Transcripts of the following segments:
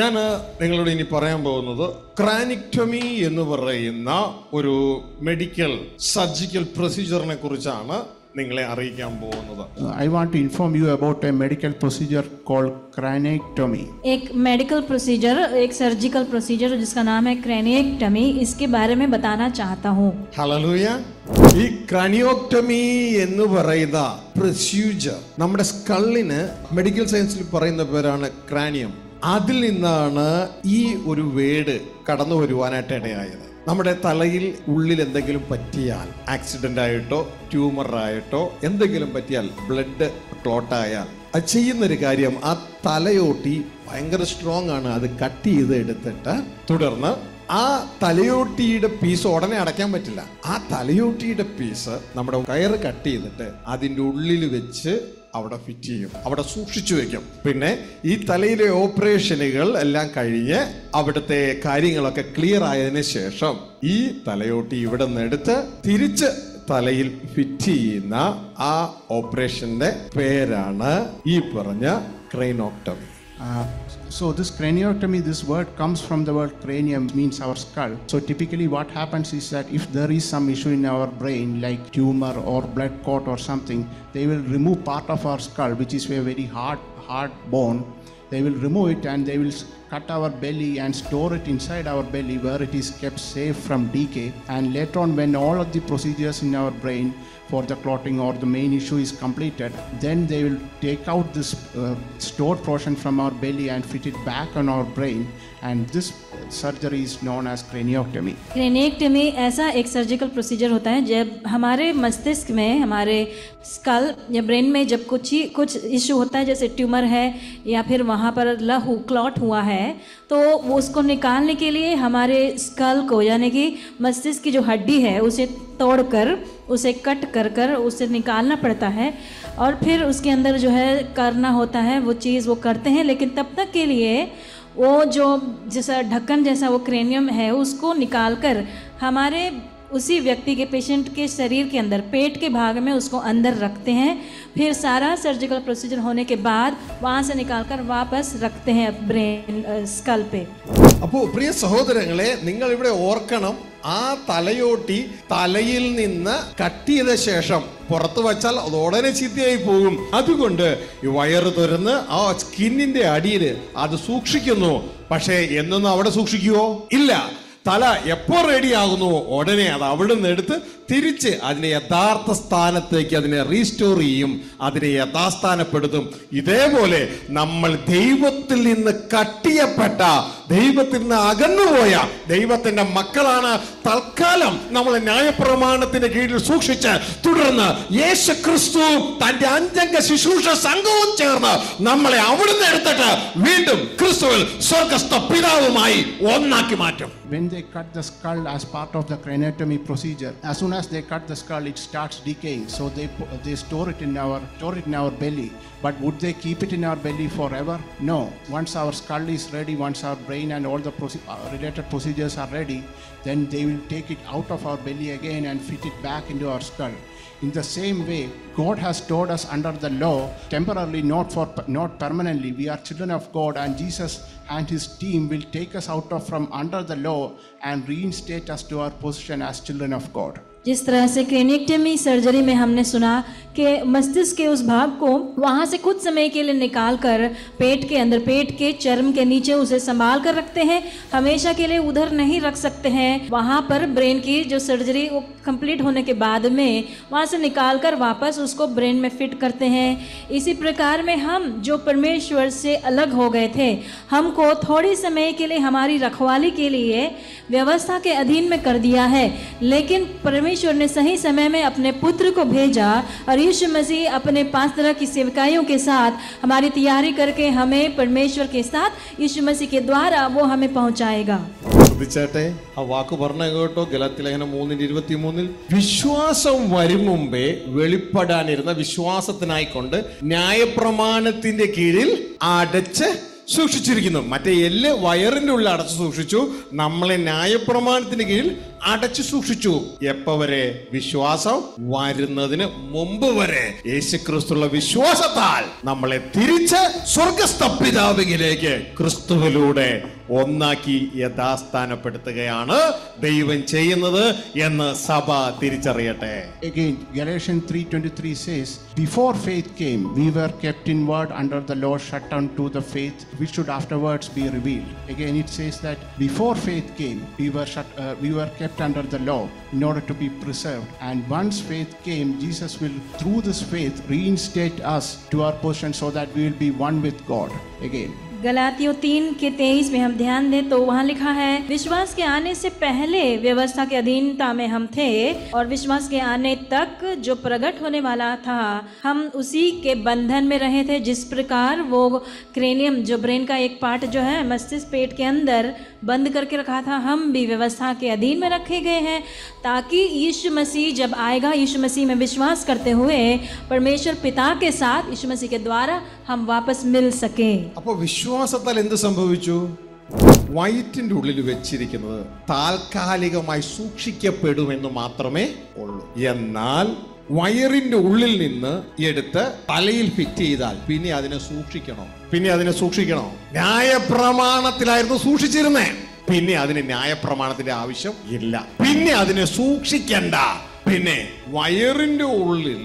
ഞാൻ നിങ്ങളോട് ഇനി പറയാൻ പോകുന്നത് ക്രാനിക്ടമി എന്ന് പറയുന്ന ഒരു മെഡിക്കൽ സർജിക്കൽ പ്രൊസീജിയറിനെ കുറിച്ചാണ് നിങ്ങളെ അറിയിക്കാൻ പോകുന്നത് I want to inform you about a medical procedure call craniectomy एक മെഡിക്കൽ പ്രൊസീജിയർ एक സർജിക്കൽ പ്രൊസീജിയർ जिसका नाम है क्रेनिएक्टमी इसके बारे में बताना चाहता हूँ ഹലലൂയ ഈ ക്രാനിയോക്ടമി എന്ന് പറയുന്ന പ്രൊസീജിയർ നമ്മുടെ സ്കള്ളിന് മെഡിക്കൽ സയൻസിൽ പറയുന്ന പേരാണ് ക്രാനിയം അതിൽ നിന്നാണ് ഈ ഒരു വേട് കടന്നു വരുവാനായിട്ട് ഇടയായത് നമ്മുടെ തലയിൽ ഉള്ളിൽ എന്തെങ്കിലും പറ്റിയാൽ ആക്സിഡന്റ് ആയിട്ടോ ആയിട്ടോ എന്തെങ്കിലും പറ്റിയാൽ ബ്ലഡ് ക്ലോട്ടായാൽ അത് ചെയ്യുന്നൊരു കാര്യം ആ തലയോട്ടി ഭയങ്കര സ്ട്രോങ് ആണ് അത് കട്ട് ചെയ്ത് എടുത്തിട്ട് തുടർന്ന് ആ തലയോട്ടിയുടെ പീസ് ഉടനെ അടയ്ക്കാൻ പറ്റില്ല ആ തലയോട്ടിയുടെ പീസ് നമ്മുടെ കയറ് കട്ട് ചെയ്തിട്ട് അതിൻ്റെ ഉള്ളിൽ വെച്ച് അവിടെ ഫിറ്റ് ചെയ്യും അവിടെ സൂക്ഷിച്ചു വെക്കും പിന്നെ ഈ തലയിലെ ഓപ്പറേഷനുകൾ എല്ലാം കഴിഞ്ഞ് അവിടുത്തെ കാര്യങ്ങളൊക്കെ ക്ലിയർ ആയതിനു ശേഷം ഈ തലയോട്ടി ഇവിടെ നിന്ന് എടുത്ത് തിരിച്ച് തലയിൽ ഫിറ്റ് ചെയ്യുന്ന ആ ഓപ്പറേഷന്റെ പേരാണ് ഈ പറഞ്ഞ ക്രൈനോക്ടമി So this craniotomy, this word comes from the word cranium, means our skull. So typically what happens is that if there is some issue in our brain, like tumor or blood clot or something, they will remove part of our skull, which is a very hard, hard bone. They will remove it and they will cut our belly and store it inside our belly where it is kept safe from decay. And later on, when all of the procedures in our brain for the clotting or the main issue is completed, then they will take out this uh, stored portion from our belly and fit it back on our brain and this surgery is known as craniectomy. Craniectomy ऐसा एक surgical procedure होता है जब हमारे मस्तिष्क में हमारे school या ब्रेन में जब कुछ ही कुछ इश्यू होता है जैसे ट्यूमर है या फिर वहाँ पर लहू क्लॉट हुआ है तो वो उसको निकालने के लिए हमारे स्कल को यानी कि मस्तिष्क की जो हड्डी है उसे तोड़कर उसे कट कर कर उसे निकालना पड़ता है और फिर उसके अंदर जो है करना होता है वो चीज़ वो करते हैं लेकिन तब तक के लिए वो जो जैसा ढक्कन जैसा वो क्रेनियम है उसको निकाल कर हमारे उसी व्यक्ति के पेशेंट के शरीर के अंदर पेट के भाग में उसको अंदर रखते हैं फिर सारा सर्जिकल प्रोसीजर होने के बाद वहाँ से निकाल कर वापस रखते हैं ब्रेन स्कल पे अब प्रिय सहोद നിങ്ങൾ ആ തലയോട്ടി തലയിൽ നിന്ന് കട്ട് ചെയ്ത ശേഷം പുറത്തു വച്ചാൽ അത് ഉടനെ ചിത്തിയായി പോകും അതുകൊണ്ട് ഈ വയറ് തുറന്ന് ആ സ്കിന്നിന്റെ അടിയിൽ അത് സൂക്ഷിക്കുന്നു പക്ഷേ എന്നൊന്നും അവിടെ സൂക്ഷിക്കുവോ ഇല്ല തല എപ്പോൾ റെഡിയാകുന്നുവോ ഉടനെ അത് അവിടെ നിന്ന് എടുത്ത് തിരിച്ച് അതിനെ യഥാർത്ഥ സ്ഥാനത്തേക്ക് അതിനെ റീസ്റ്റോർ ചെയ്യും അതിനെ യഥാസ്ഥാനപ്പെടുത്തും ഇതേപോലെ നമ്മൾ ദൈവത്തിൽ നിന്ന് കട്ടിയപ്പെട്ട ദൈവത്തിൽ നിന്ന് അകന്നുപോയ ദൈവത്തിന്റെ മക്കളാണ് തൽക്കാലം നമ്മൾ ന്യായപ്രമാണത്തിന്റെ കീഴിൽ സൂക്ഷിച്ച് തുടർന്ന് യേശു ക്രിസ്തു തന്റെ അഞ്ചംഗ ശുശ്രൂഷ സംഘവും ചേർന്ന് നമ്മളെ അവിടുന്ന് എടുത്തിട്ട് വീണ്ടും ക്രിസ്തുവിൽ സ്വർഗസ്ഥ പിതാവുമായി ഒന്നാക്കി മാറ്റും When they cut the skull as part of the craniotomy procedure, as as they cut the skull, it starts decaying. So they, they store it in our store it in our belly. But would they keep it in our belly forever? No. Once our skull is ready, once our brain and all the proce- uh, related procedures are ready, then they will take it out of our belly again and fit it back into our skull. In the same way, God has stored us under the law temporarily, not for not permanently. We are children of God, and Jesus and His team will take us out of from under the law and reinstate us to our position as children of God. जिस तरह से क्रेनिक्टमी surgery में हमने सुना कि मस्तिष्क के उस भाग को वहाँ से कुछ समय के लिए निकाल कर पेट के अंदर पेट के चर्म के नीचे उसे संभाल कर रखते हैं हमेशा के लिए उधर नहीं रख सकते हैं वहाँ पर ब्रेन की जो सर्जरी वो कंप्लीट होने के बाद में वहाँ से निकाल कर वापस उसको ब्रेन में फिट करते हैं इसी प्रकार में हम जो परमेश्वर से अलग हो गए थे हमको थोड़ी समय के लिए हमारी रखवाली के लिए व्यवस्था के अधीन में कर दिया है लेकिन परमेश्वर परमेश्वर ने सही समय में अपने पुत्र को भेजा और यीशु मसीह अपने पांच तरह की सेवकाइयों के साथ हमारी तैयारी करके हमें परमेश्वर के साथ यीशु मसीह के द्वारा वो हमें पहुंचाएगा ശ്രദ്ധിച്ചാട്ടെ ആ വാക്ക് പറഞ്ഞ കേട്ടോ ഗലത്തിൽ അങ്ങനെ മൂന്നിന്റെ ഇരുപത്തിമൂന്നിൽ വിശ്വാസം വരും മുമ്പേ വെളിപ്പെടാനിരുന്ന വിശ്വാസത്തിനായിക്കൊണ്ട് ന്യായപ്രമാണത്തിന്റെ കീഴിൽ അടച്ച് സൂക്ഷിച്ചിരിക്കുന്നു മറ്റേ എല്ല് വയറിന്റെ ഉള്ളിൽ അടച്ചു സൂക്ഷിച്ചു നമ്മളെ ന്യായപ്രമാണത്തിന് കീഴിൽ അടച്ചു സൂക്ഷിച്ചു എപ്പോ വിശ്വാസം വരുന്നതിന് മുമ്പ് വരെ യേശുക്രിസ്തുള്ള വിശ്വാസത്താൽ നമ്മളെ തിരിച്ച് സ്വർഗസ്ഥ പിതാവിലേക്ക് ക്രിസ്തുവിലൂടെ Again, Galatians 3.23 says, Before faith came, we were kept in inward under the law shut to the faith which should afterwards be revealed. Again, it says that before faith came, uh, we were kept under the law in order to be preserved. And once faith came, Jesus will, through this faith, reinstate us to our position so that we will be one with God again. गलातियों तीन के तेईस में हम ध्यान दें तो वहाँ लिखा है विश्वास के आने से पहले व्यवस्था के अधीनता में हम थे और विश्वास के आने तक जो प्रकट होने वाला था हम उसी के बंधन में रहे थे जिस प्रकार वो क्रेनियम जो ब्रेन का एक पार्ट जो है मस्तिष्क पेट के अंदर बंद करके रखा था हम भी व्यवस्था के अधीन में रखे गए हैं ताकि यीशु मसीह जब आएगा यीशु मसीह में विश्वास करते हुए परमेश्वर पिता के साथ यीशु मसीह के द्वारा हम वापस मिल सके विश्वास വിശ്വാസത്താൽ എന്ത് സംഭവിച്ചു വയറ്റിൻ്റെ ഉള്ളിൽ വെച്ചിരിക്കുന്നത് താൽക്കാലികമായി സൂക്ഷിക്കപ്പെടുമെന്ന് മാത്രമേ ഉള്ളൂ എന്നാൽ വയറിന്റെ ഉള്ളിൽ നിന്ന് എടുത്ത് തലയിൽ ഫിറ്റ് ചെയ്താൽ പിന്നെ അതിനെ സൂക്ഷിക്കണോ പിന്നെ അതിനെ സൂക്ഷിക്കണോ ന്യായപ്രമാണത്തിലായിരുന്നു സൂക്ഷിച്ചിരുന്നേ പിന്നെ അതിന് ന്യായപ്രമാണത്തിന്റെ ആവശ്യം ഇല്ല പിന്നെ അതിനെ സൂക്ഷിക്കണ്ട പിന്നെ വയറിന്റെ ഉള്ളിൽ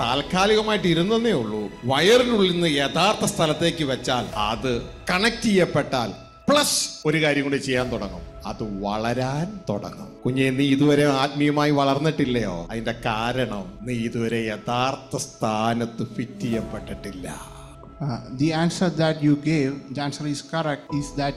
താൽക്കാലികമായിട്ട് ഇരുന്നേ ഉള്ളൂ വയറിനുള്ളിൽ നിന്ന് യഥാർത്ഥ സ്ഥലത്തേക്ക് വെച്ചാൽ അത് കണക്ട് ചെയ്യപ്പെട്ടാൽ പ്ലസ് ഒരു കാര്യം കൂടി ചെയ്യാൻ തുടങ്ങും അത് വളരാൻ തുടങ്ങും കുഞ്ഞെ നീ ഇതുവരെ ആത്മീയമായി വളർന്നിട്ടില്ലയോ അതിന്റെ കാരണം നീ ഇതുവരെ യഥാർത്ഥ സ്ഥാനത്ത് ഫിറ്റ് ചെയ്യപ്പെട്ടിട്ടില്ല Uh, the answer that you gave, the answer is correct, is that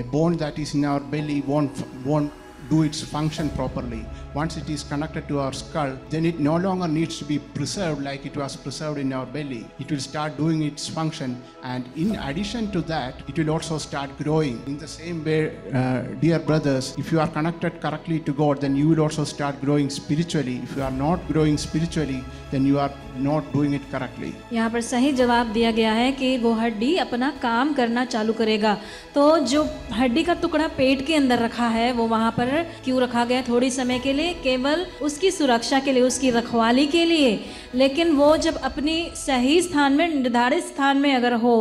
a bone that is in our belly won't, won't do its function properly. Once it is connected to our skull, then it no longer needs to be preserved like it was preserved in our belly. It will start doing its function, and in addition to that, it will also start growing. In the same way, uh, dear brothers, if you are connected correctly to God, then you will also start growing spiritually. If you are not growing spiritually, then you are not doing it correctly. यहाँ पर सही जवाब दिया गया है कि वो हड्डी अपना काम करना चालू करेगा तो जो हड्डी का टुकड़ा पेट के अंदर रखा है वो वहाँ पर क्यों रखा गया थोड़ी समय के लिए केवल उसकी सुरक्षा के लिए उसकी रखवाली के लिए लेकिन वो जब अपनी सही स्थान में निर्धारित स्थान में अगर हो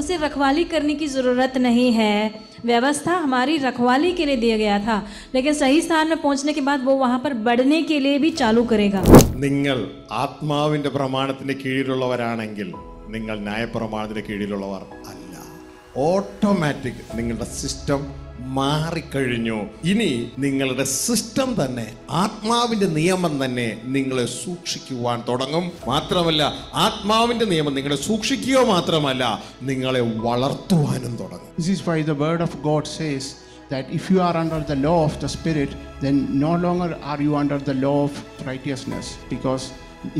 उसे रखवाली करने की ज़रूरत नहीं है व्यवस्था हमारी रखवाली के लिए दिया गया था लेकिन सही स्थान में पहुंचने के बाद वो वहां पर बढ़ने के लिए भी चालू करेगा നിങ്ങൾ ആത്മാവിന്റെ പ്രമാണത്തിന് കീഴിലുള്ളവരാണെങ്കിൽ न्याय प्रमाण കീഴിലുള്ളവർ അല്ല ഓട്ടോമാറ്റിക് നിങ്ങളുടെ സിസ്റ്റം മാറിക്കഴിഞ്ഞു ഇനി നിങ്ങളുടെ സിസ്റ്റം തന്നെ ആത്മാവിന്റെ നിയമം തന്നെ നിങ്ങളെ സൂക്ഷിക്കുവാൻ തുടങ്ങും മാത്രമല്ല ആത്മാവിന്റെ നിയമം നിങ്ങളെ സൂക്ഷിക്കുക മാത്രമല്ല നിങ്ങളെ വളർത്തുവാനും തുടങ്ങും this is why the word of God says that if you are under the law of the Spirit, then no longer are you under the law of righteousness. Because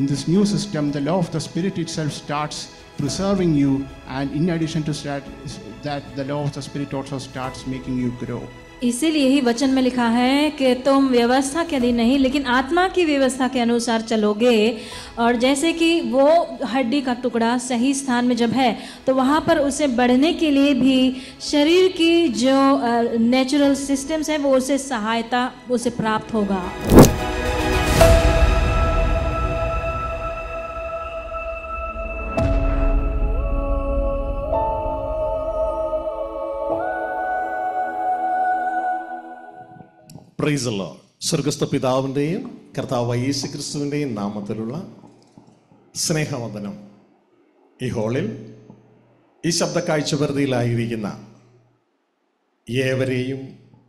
in this new system, the law of the Spirit itself starts preserving you. And in addition to that, that the law of the Spirit also starts making you grow. इसीलिए ही वचन में लिखा है कि तुम व्यवस्था के अधीन नहीं लेकिन आत्मा की व्यवस्था के अनुसार चलोगे और जैसे कि वो हड्डी का टुकड़ा सही स्थान में जब है तो वहाँ पर उसे बढ़ने के लिए भी शरीर की जो नेचुरल सिस्टम्स हैं वो उसे सहायता उसे प्राप्त होगा പ്രീസല്ലോ സ്വർഗസ്ഥ പിതാവിൻ്റെയും കർത്താവ് യേശു ക്രിസ്തുവിൻ്റെയും നാമത്തിലുള്ള സ്നേഹവന്ദനം ഈ ഹോളിൽ ഈ ശബ്ദ കാഴ്ചപരിധിയിലായിരിക്കുന്ന ഏവരെയും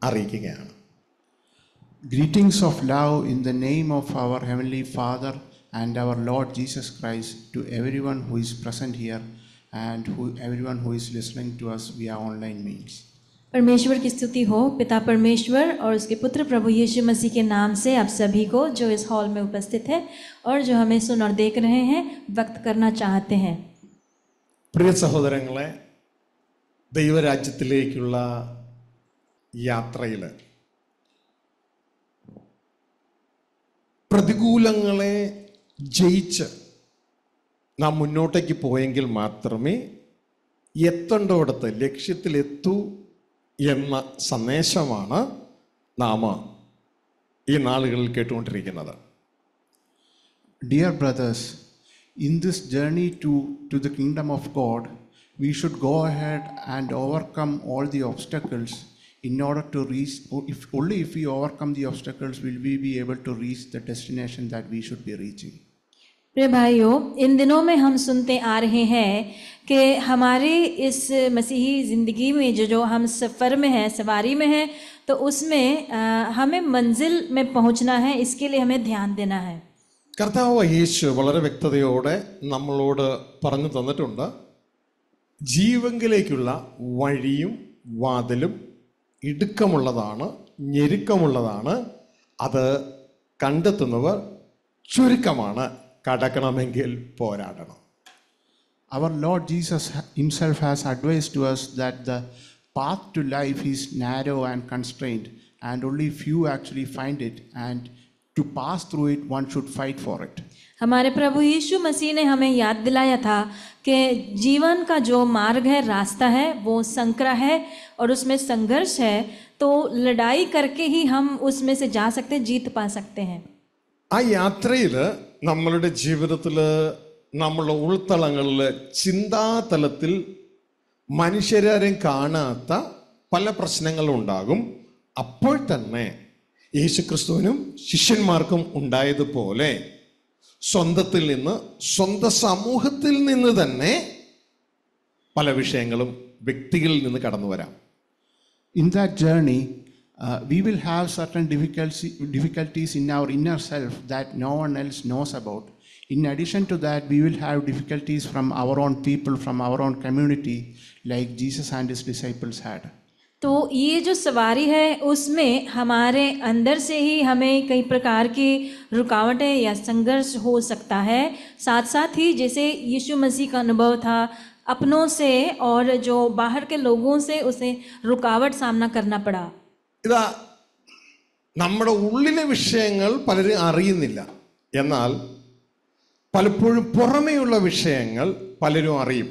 അറിയിക്കുകയാണ് greetings of love in the name of our heavenly Father and our Lord Jesus Christ to everyone who is present here and who everyone who is listening to us we are online means परमेश्वर की स्तुति हो पिता परमेश्वर और उसके पुत्र प्रभु यीशु मसीह के नाम से आप सभी को जो इस हॉल में उपस्थित है और जो हमें सुन और देख रहे हैं वक्त करना चाहते हैं प्रिय സഹോദരങ്ങളെ ദൈവരാജ്യത്തിലേക്കുള്ള യാത്രയിൽ പ്രതികൂലങ്ങളെ ജയിച്ച് നാം पे പോയെങ്കിൽ Dear brothers, in this journey to dear brothers in this journey we should go ahead and overcome all the obstacles in order to reach only if we overcome the obstacles will we be able to reach the destination that we should be reaching प्रिय भाइयों इन दिनों में हम सुनते आ रहे हैं कि हमारे इस मसीही ज़िंदगी में जो जो हम सफ़र में हैं सवारी में हैं तो उसमें हमें मंजिल में पहुंचना है इसके लिए हमें ध्यान देना है കർത്താവ് യേശു വളരെ വ്യക്തതയോടെ നമ്മളോട് പറഞ്ഞു തന്നിട്ടുണ്ട് ജീവങ്കിലേക്കുള്ള വഴിയും വാതിലും ഇടുക്കമുള്ളതാണ് ഞെരുക്കമുള്ളതാണ് അത് കണ്ടെത്തുന്നവർ ചുരുക്കമാണ് കടക്കണമെങ്കിൽ പോരാടണം Our Lord Jesus Himself has advised to us that the path to life is narrow and constrained, and only few actually find it, and to pass through it, one should fight for it. हमारे प्रभु यीशु मसीह ने हमें याद दिलाया था कि जीवन का जो मार्ग है रास्ता है वो संकरा है और उसमें संघर्ष है तो लड़ाई करके ही हम उसमें से जा सकते जीत पा सकते हैं ആ യാത്രയിൽ നമ്മളുടെ ജീവിതത്തിൽ നമ്മളുടെ ഉൾത്തളങ്ങളിൽ ചിന്താതലത്തിൽ മനുഷ്യരാരും കാണാത്ത പല പ്രശ്നങ്ങളും ഉണ്ടാകും അപ്പോൾ തന്നെ യേശുക്രിസ്തുവിനും ശിഷ്യന്മാർക്കും ഉണ്ടായതുപോലെ സ്വന്തത്തിൽ നിന്ന് സ്വന്തം സമൂഹത്തിൽ നിന്ന് തന്നെ പല വിഷയങ്ങളും വ്യക്തികളിൽ നിന്ന് കടന്നു വരാം in that journey uh, we will have certain difficulty, difficulties in our inner self that no one else knows about. In addition to that, we will have difficulties from our own people, from our own community, like Jesus and his disciples had. तो ये जो सवारी है उसमें हमारे अंदर से ही हमें कई प्रकार की रुकावटें या संघर्ष हो सकता है साथ साथ ही जैसे यीशु मसीह का अनुभव था अपनों से और जो बाहर के लोगों से उसे रुकावट सामना करना पड़ा ഇതാ നമ്മുടെ ഉള്ളിലെ വിഷയങ്ങൾ പലരും അറിയുന്നില്ല എന്നാൽ പലപ്പോഴും പുറമേയുള്ള വിഷയങ്ങൾ പലരും അറിയും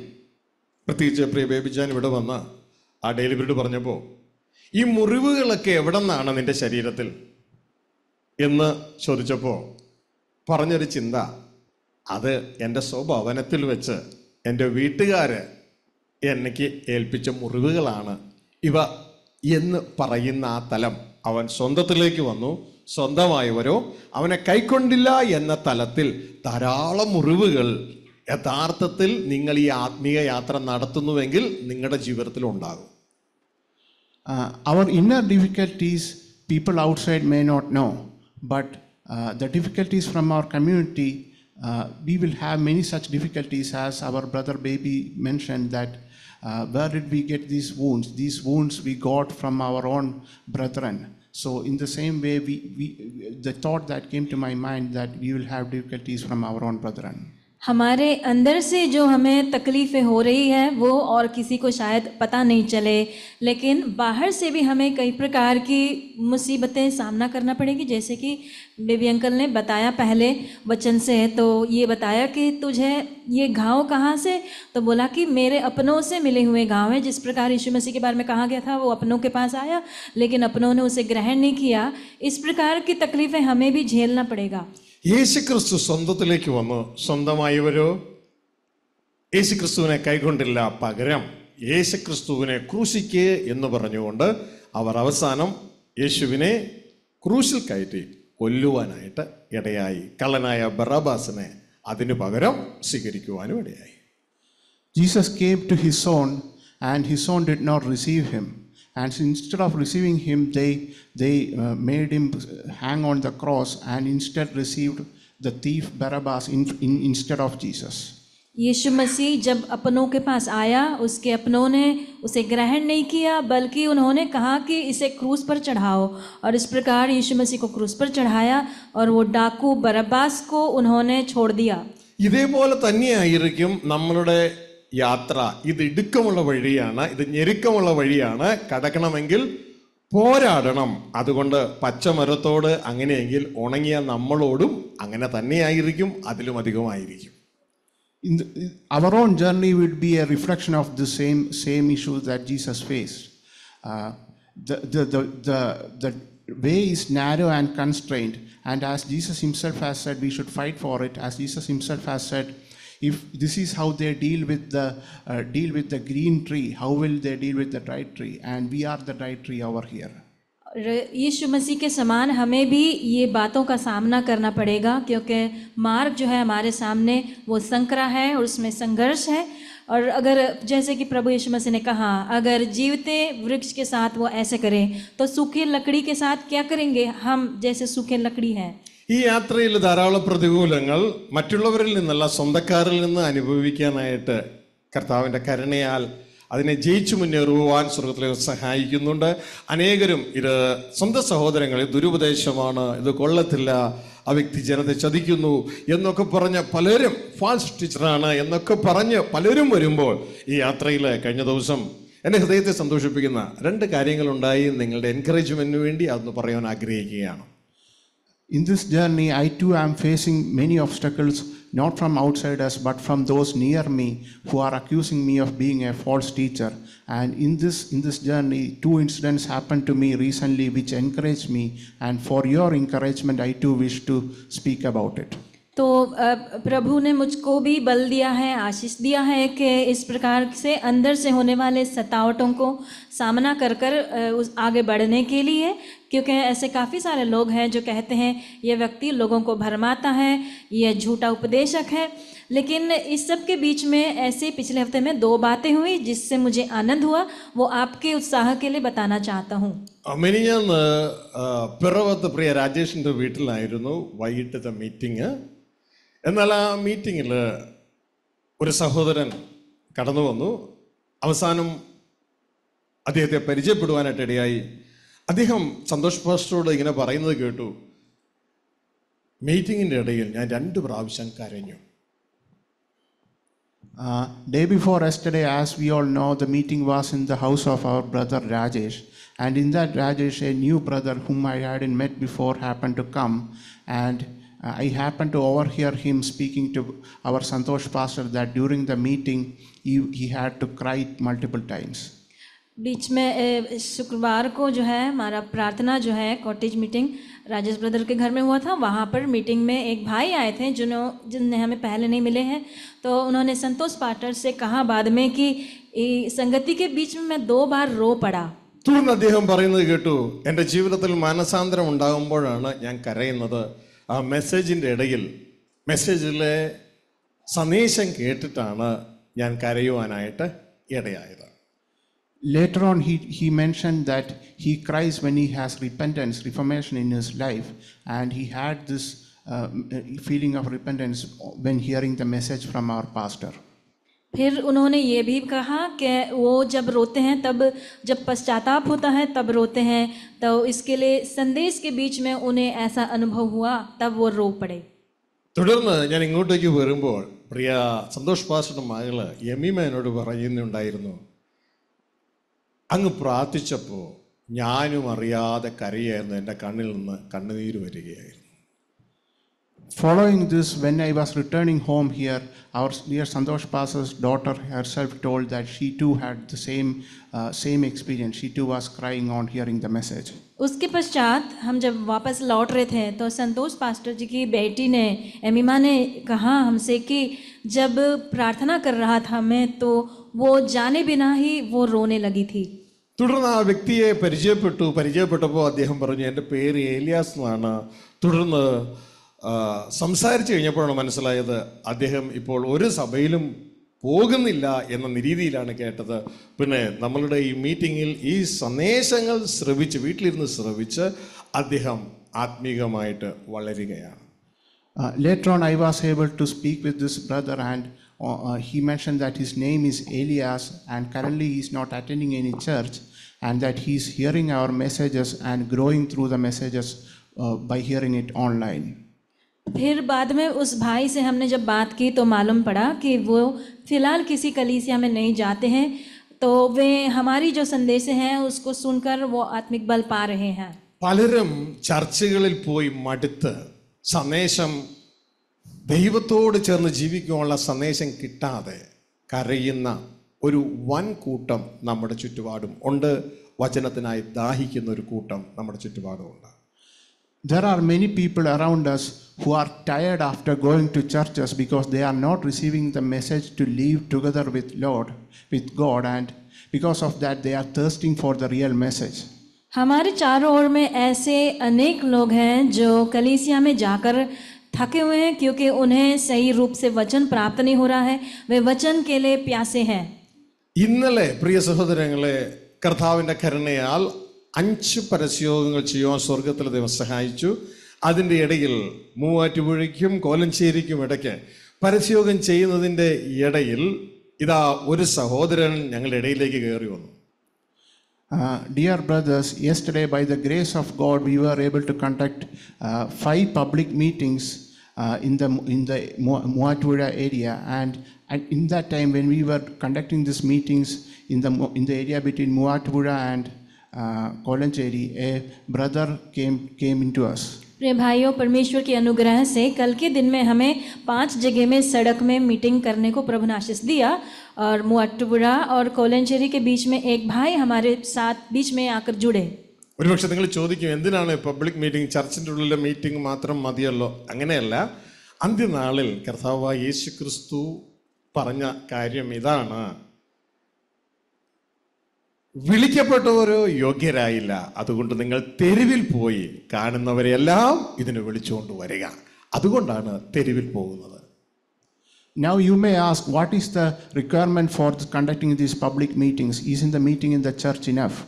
പ്രത്യേകിച്ച് പ്രിയ ബേബിജാൻ ഇവിടെ വന്ന ആ ഡെലിവറിയോട് പറഞ്ഞപ്പോൾ ഈ മുറിവുകളൊക്കെ എവിടെ നിന്നാണ് നിൻ്റെ ശരീരത്തിൽ എന്ന് ചോദിച്ചപ്പോൾ പറഞ്ഞൊരു ചിന്ത അത് എൻ്റെ സ്വഭവനത്തിൽ വെച്ച് എൻ്റെ വീട്ടുകാർ എനിക്ക് ഏൽപ്പിച്ച മുറിവുകളാണ് ഇവ എന്ന് പറയുന്ന ആ തലം അവൻ സ്വന്തത്തിലേക്ക് വന്നു സ്വന്തമായവരോ അവനെ കൈക്കൊണ്ടില്ല എന്ന തലത്തിൽ ധാരാളം മുറിവുകൾ യഥാർത്ഥത്തിൽ നിങ്ങൾ ഈ ആത്മീയ യാത്ര നടത്തുന്നുവെങ്കിൽ നിങ്ങളുടെ ജീവിതത്തിൽ ഉണ്ടാകും our inner difficulties people outside may not know but the difficulties from our community we will have many such difficulties as our brother Baby mention that Uh, where did we get these wounds? These wounds we got from our own brethren. So in the same way, we, we, the thought that came to my mind that we will have difficulties from our own brethren. हमारे अंदर से जो हमें तकलीफ़ें हो रही है वो और किसी को शायद पता नहीं चले लेकिन बाहर से भी हमें कई प्रकार की मुसीबतें सामना करना पड़ेगी जैसे कि बेबी अंकल ने बताया पहले वचन से तो ये बताया कि तुझे ये घाव कहाँ से तो बोला कि मेरे अपनों से मिले हुए घाव हैं जिस प्रकार यीशु मसीह के बारे में कहा गया था वो अपनों के पास आया लेकिन अपनों ने उसे ग्रहण नहीं किया इस प्रकार की तकलीफ़ें हमें भी झेलना पड़ेगा യേശുക്രിസ്തു സ്വന്തത്തിലേക്ക് വന്നു സ്വന്തമായവരോ യേശുക്രിസ്തുവിനെ കൈകൊണ്ടില്ല പകരം യേശുക്രിസ്തുവിനെ ക്രൂശിക്ക് എന്ന് പറഞ്ഞുകൊണ്ട് അവർ അവസാനം യേശുവിനെ ക്രൂശിൽ കയറ്റി കൊല്ലുവാനായിട്ട് ഇടയായി കള്ളനായ ബറാബാസിനെ അതിനു പകരം സ്വീകരിക്കുവാനും ഇടയായി Jesus came to his own and his own did not receive him And so instead of receiving him, they, they uh, made him hang on the cross and instead received the thief Barabbas in, in, instead of Jesus. यीशु मसीह जब अपनों के पास आया उसके अपनों ने उसे ग्रहण नहीं किया बल्कि उन्होंने कहा कि इसे क्रूस पर चढ़ाओ और इस प्रकार यीशु मसीह को क्रूस पर चढ़ाया और वो डाकू बरब्बास को उन्होंने छोड़ दिया ഇതേപോലെ തന്നെയായിരിക്കും നമ്മളുടെ യാത്ര ഇത് ഇടുക്കമുള്ള വഴിയാണ് ഇത് ഞെരുക്കമുള്ള വഴിയാണ് കടക്കണമെങ്കിൽ പോരാടണം അതുകൊണ്ട് പച്ചമരത്തോട് അങ്ങനെയെങ്കിൽ ഉണങ്ങിയ നമ്മളോടും അങ്ങനെ തന്നെയായിരിക്കും അതിലും അധികമായിരിക്കും In our own journey would be a reflection of the same same issues that Jesus faced. Uh, the, the, the, the, the way is narrow and constrained, and as Jesus himself has said, we should fight for it. As Jesus himself has said, if this is how they deal with the uh, deal with the green tree, how will they deal with the dry tree? And we are the dry tree over here. यीशु मसीह के समान हमें भी ये बातों का सामना करना पड़ेगा क्योंकि मार्ग जो है हमारे सामने वो संकरा है और उसमें संघर्ष है और अगर जैसे कि प्रभु यीशु मसीह ने कहा अगर जीवते वृक्ष के साथ वो ऐसे करें तो सूखे लकड़ी के साथ क्या करेंगे हम जैसे सूखे लकड़ी हैं ഈ യാത്രയിൽ ധാരാളം പ്രതികൂലങ്ങൾ മറ്റുള്ളവരിൽ നിന്നല്ല സ്വന്തക്കാരിൽ നിന്ന് അനുഭവിക്കാനായിട്ട് കർത്താവിൻ്റെ കരുണയാൽ അതിനെ ജയിച്ചു മുന്നേറുവാൻ സ്വർഗത്തിലെ സഹായിക്കുന്നുണ്ട് അനേകരും ഇത് സ്വന്തം സഹോദരങ്ങളിൽ ദുരുപദേശമാണ് ഇത് കൊള്ളത്തില്ല ആ വ്യക്തി ജനത്തെ ചതിക്കുന്നു എന്നൊക്കെ പറഞ്ഞ പലരും ഫാസ്റ്റ് ടീച്ചറാണ് എന്നൊക്കെ പറഞ്ഞ് പലരും വരുമ്പോൾ ഈ യാത്രയിൽ കഴിഞ്ഞ ദിവസം എൻ്റെ ഹൃദയത്തെ സന്തോഷിപ്പിക്കുന്ന രണ്ട് കാര്യങ്ങളുണ്ടായി നിങ്ങളുടെ എൻകറേജ്മെൻറ്റിന് വേണ്ടി അതൊന്ന് പറയാൻ ആഗ്രഹിക്കുകയാണ് In this journey, I too am facing many obstacles, not from outsiders, but from those near me who are accusing me of being a false teacher. And in this, in this journey, two incidents happened to me recently which encouraged me. And for your encouragement, I too wish to speak about it. तो प्रभु ने मुझको भी बल दिया है आशीष दिया है कि इस प्रकार से अंदर से होने वाले सतावटों को सामना कर कर उस आगे बढ़ने के लिए क्योंकि ऐसे काफ़ी सारे लोग हैं जो कहते हैं ये व्यक्ति लोगों को भरमाता है ये झूठा उपदेशक है लेकिन इस सब के बीच में ऐसे पिछले हफ्ते में दो बातें हुई जिससे मुझे आनंद हुआ वो आपके उत्साह के लिए बताना चाहता हूँ അങ്ങനെ ഞാൻ പിറവത്ത് പ്രിയ രാജേഷിൻ്റെ വീട്ടിലായിരുന്നു വൈകിട്ടത്തെ മീറ്റിംഗ് എന്നാൽ ആ മീറ്റിങ്ങിൽ ഒരു അദ്ദേഹത്തെ പരിചയപ്പെടുവാനായിട്ട് ഇടയായി അദ്ദേഹം സന്തോഷ് പാസ്റ്ററോട് ഇങ്ങനെ പറയുന്നത് കേട്ടു മീറ്റിങ്ങിൻ്റെ ഇടയിൽ ഞാൻ രണ്ട് പ്രാവശ്യം കരഞ്ഞു day before yesterday as we all know the meeting was in the house of our brother Rajesh and in that Rajesh a new brother whom I had in met before happen to come and I happen to overhear him speaking to our Santhosh pastor that during the meeting he had to cry multiple times बीच में शुक्रवार को जो है हमारा प्रार्थना जो है कॉटेज मीटिंग राजेश ब्रदर के घर में हुआ था वहाँ पर मीटिंग में एक भाई आए थे जिन्हों जिनने हमें पहले नहीं मिले हैं तो उन्होंने संतोष पाटर से कहा बाद में कि संगति के बीच में मैं दो बार रो पड़ा തുടർന്ന് അദ്ദേഹം പറയുന്നത് കേട്ടു എൻ്റെ ജീവിതത്തിൽ മാനസാന്തരം ഉണ്ടാകുമ്പോഴാണ് ഞാൻ കരയുന്നത് ആ മെസ്സേജിൻ്റെ ഇടയിൽ മെസ്സേജിലെ സന്ദേശം കേട്ടിട്ടാണ് ഞാൻ കരയുവാനായിട്ട് ഇടയായത് Later on, he, he mentioned that he cries when he has repentance, reformation in his life, and he had this uh, feeling of repentance when hearing the message from our pastor. फिर उन्होंने ये भी कहा कि वो जब रोते हैं तब जब पश्चाताप होता है तब रोते हैं तो इसके लिए संदेश के बीच में उन्हें ऐसा अनुभव हुआ तब वो रो पड़े തുടർന്ന് ഞാൻ ഇങ്ങോട്ടേക്ക് വരുമ്പോൾ പ്രിയ സന്തോഷ് പാസ്റ്ററുടെ മകള് യമീമ എന്നോട് പറയുന്നുണ്ടായിരുന്നു അങ്ങ് പ്രാർത്ഥിച്ചപ്പോൾ ഞാനും അറിയാതെ കരയായിരുന്നു എൻ്റെ കണ്ണിൽ നിന്ന് കണ്ണുനീര് വരികയായിരുന്നു Following this, when I was returning home here, our dear Santosh Pasa's daughter herself told that she too had the same uh, same experience. She too was crying on hearing the message. उसके पश्चात हम जब वापस लौट रहे थे तो संतोष pastor जी की बेटी ने एमिमा ने कहा हमसे कि जब प्रार्थना कर रहा था मैं तो वो जाने बिना ही वो रोने लगी थी തുടർന്ന് ആ വ്യക്തിയെ പരിചയപ്പെട്ടു പരിചയപ്പെട്ടപ്പോൾ അദ്ദേഹം പറഞ്ഞു എൻ്റെ പേര് ഏലിയാസ് എന്നാണ് തുടർന്ന് സംസാരിച്ചു കഴിഞ്ഞപ്പോഴാണ് മനസ്സിലായത് അദ്ദേഹം ഇപ്പോൾ ഒരു സഭയിലും പോകുന്നില്ല എന്ന നിരീതിയിലാണ് കേട്ടത് പിന്നെ നമ്മളുടെ ഈ മീറ്റിങ്ങിൽ ഈ സന്ദേശങ്ങൾ ശ്രവിച്ച് വീട്ടിലിരുന്ന് ശ്രവിച്ച് അദ്ദേഹം ആത്മീകമായിട്ട് വളരുകയാണ് later uh, later on, I was able to speak with this brother, and mention uh, uh, he mentioned that his name is Elias, and currently he is not attending any church. and that he's hearing our messages and growing through the messages uh, by hearing it online. फिर बाद में उस भाई से हमने जब बात की तो मालूम पड़ा कि वो फ़िलहाल किसी कलीसिया में नहीं जाते हैं तो वे हमारी जो संदेश हैं उसको सुनकर वो आत्मिक बल पा रहे हैं പലരും ചർച്ചകളിൽ പോയി മടുത്ത് സന്ദേശം ദൈവത്തോട് ചേർന്ന് ജീവിക്കാനുള്ള സന്ദേശം കിട്ടാതെ കരയുന്ന ഒരു വൻ കൂട്ടം നമ്മുടെ ചുറ്റുപാടും ഉണ്ട് വചനത്തിനായി ദാഹിക്കുന്ന ഒരു There are many people around us who are tired after going to churches because they are not receiving the message to live together with Lord, with God, and because of that they are thirsting for the real message. हमारे चारों ओर में ऐसे अनेक लोग हैं जो कलीसिया में जाकर थके हुए हैं क्योंकि उन्हें सही रूप से वचन प्राप्त नहीं हो रहा है वे वचन के लिए प्यासे हैं ഇന്നലെ പ്രിയ സഹോദരങ്ങളെ കർത്താവിൻ്റെ കരുണയാൽ അഞ്ച് പരസ്യോഗങ്ങൾ ചെയ്യുവാൻ സ്വർഗത്തിൽ ദൈവം സഹായിച്ചു അതിൻ്റെ ഇടയിൽ മൂവാറ്റുപുഴയ്ക്കും കോലഞ്ചേരിക്കും ഇടയ്ക്ക് പരസ്യോഗം ചെയ്യുന്നതിൻ്റെ ഇടയിൽ ഇതാ ഒരു സഹോദരൻ ഞങ്ങളുടെ ഇടയിലേക്ക് കയറി വന്നു Uh, dear brothers, yesterday by the grace of God, we were able to conduct uh, five public meetings uh, in the in the Muatura area, and, and in that time when we were conducting these meetings in the in the area between Muatura and uh, Kolancheri, a brother came came into us. प्रिय भाइयों परमेश्वर के अनुग्रह से कल के दिन में हमें पांच जगह में सड़क में मीटिंग करने को प्रभु ने आशीष दिया और मुआटुबुरा और कोलनचेरी के बीच में एक भाई हमारे साथ बीच में आकर जुड़े ഒരുപക്ഷെ നിങ്ങൾ ചോദിക്കും എന്തിനാണ് പബ്ലിക് മീറ്റിംഗ് ചർച്ചിൻ്റെ ഉള്ളിലെ മീറ്റിംഗ് മാത്രം മതിയല്ലോ അങ്ങനെയല്ല അന്ത്യനാളിൽ കർത്താവ് യേശു ക്രിസ്തു പറഞ്ഞ കാര്യം ഇതാണ് വിളിക്കപ്പെട്ടവരോ യോഗ്യരായില്ല അതുകൊണ്ട് നിങ്ങൾ തെരുവിൽ പോയി കാണുന്നവരെയെല്ലാം ഇതിന് വിളിച്ചുകൊണ്ട് വരിക അതുകൊണ്ടാണ് തെരുവിൽ പോകുന്നത് may ask what is the is for requirement these public meetings is in the meeting in the church in F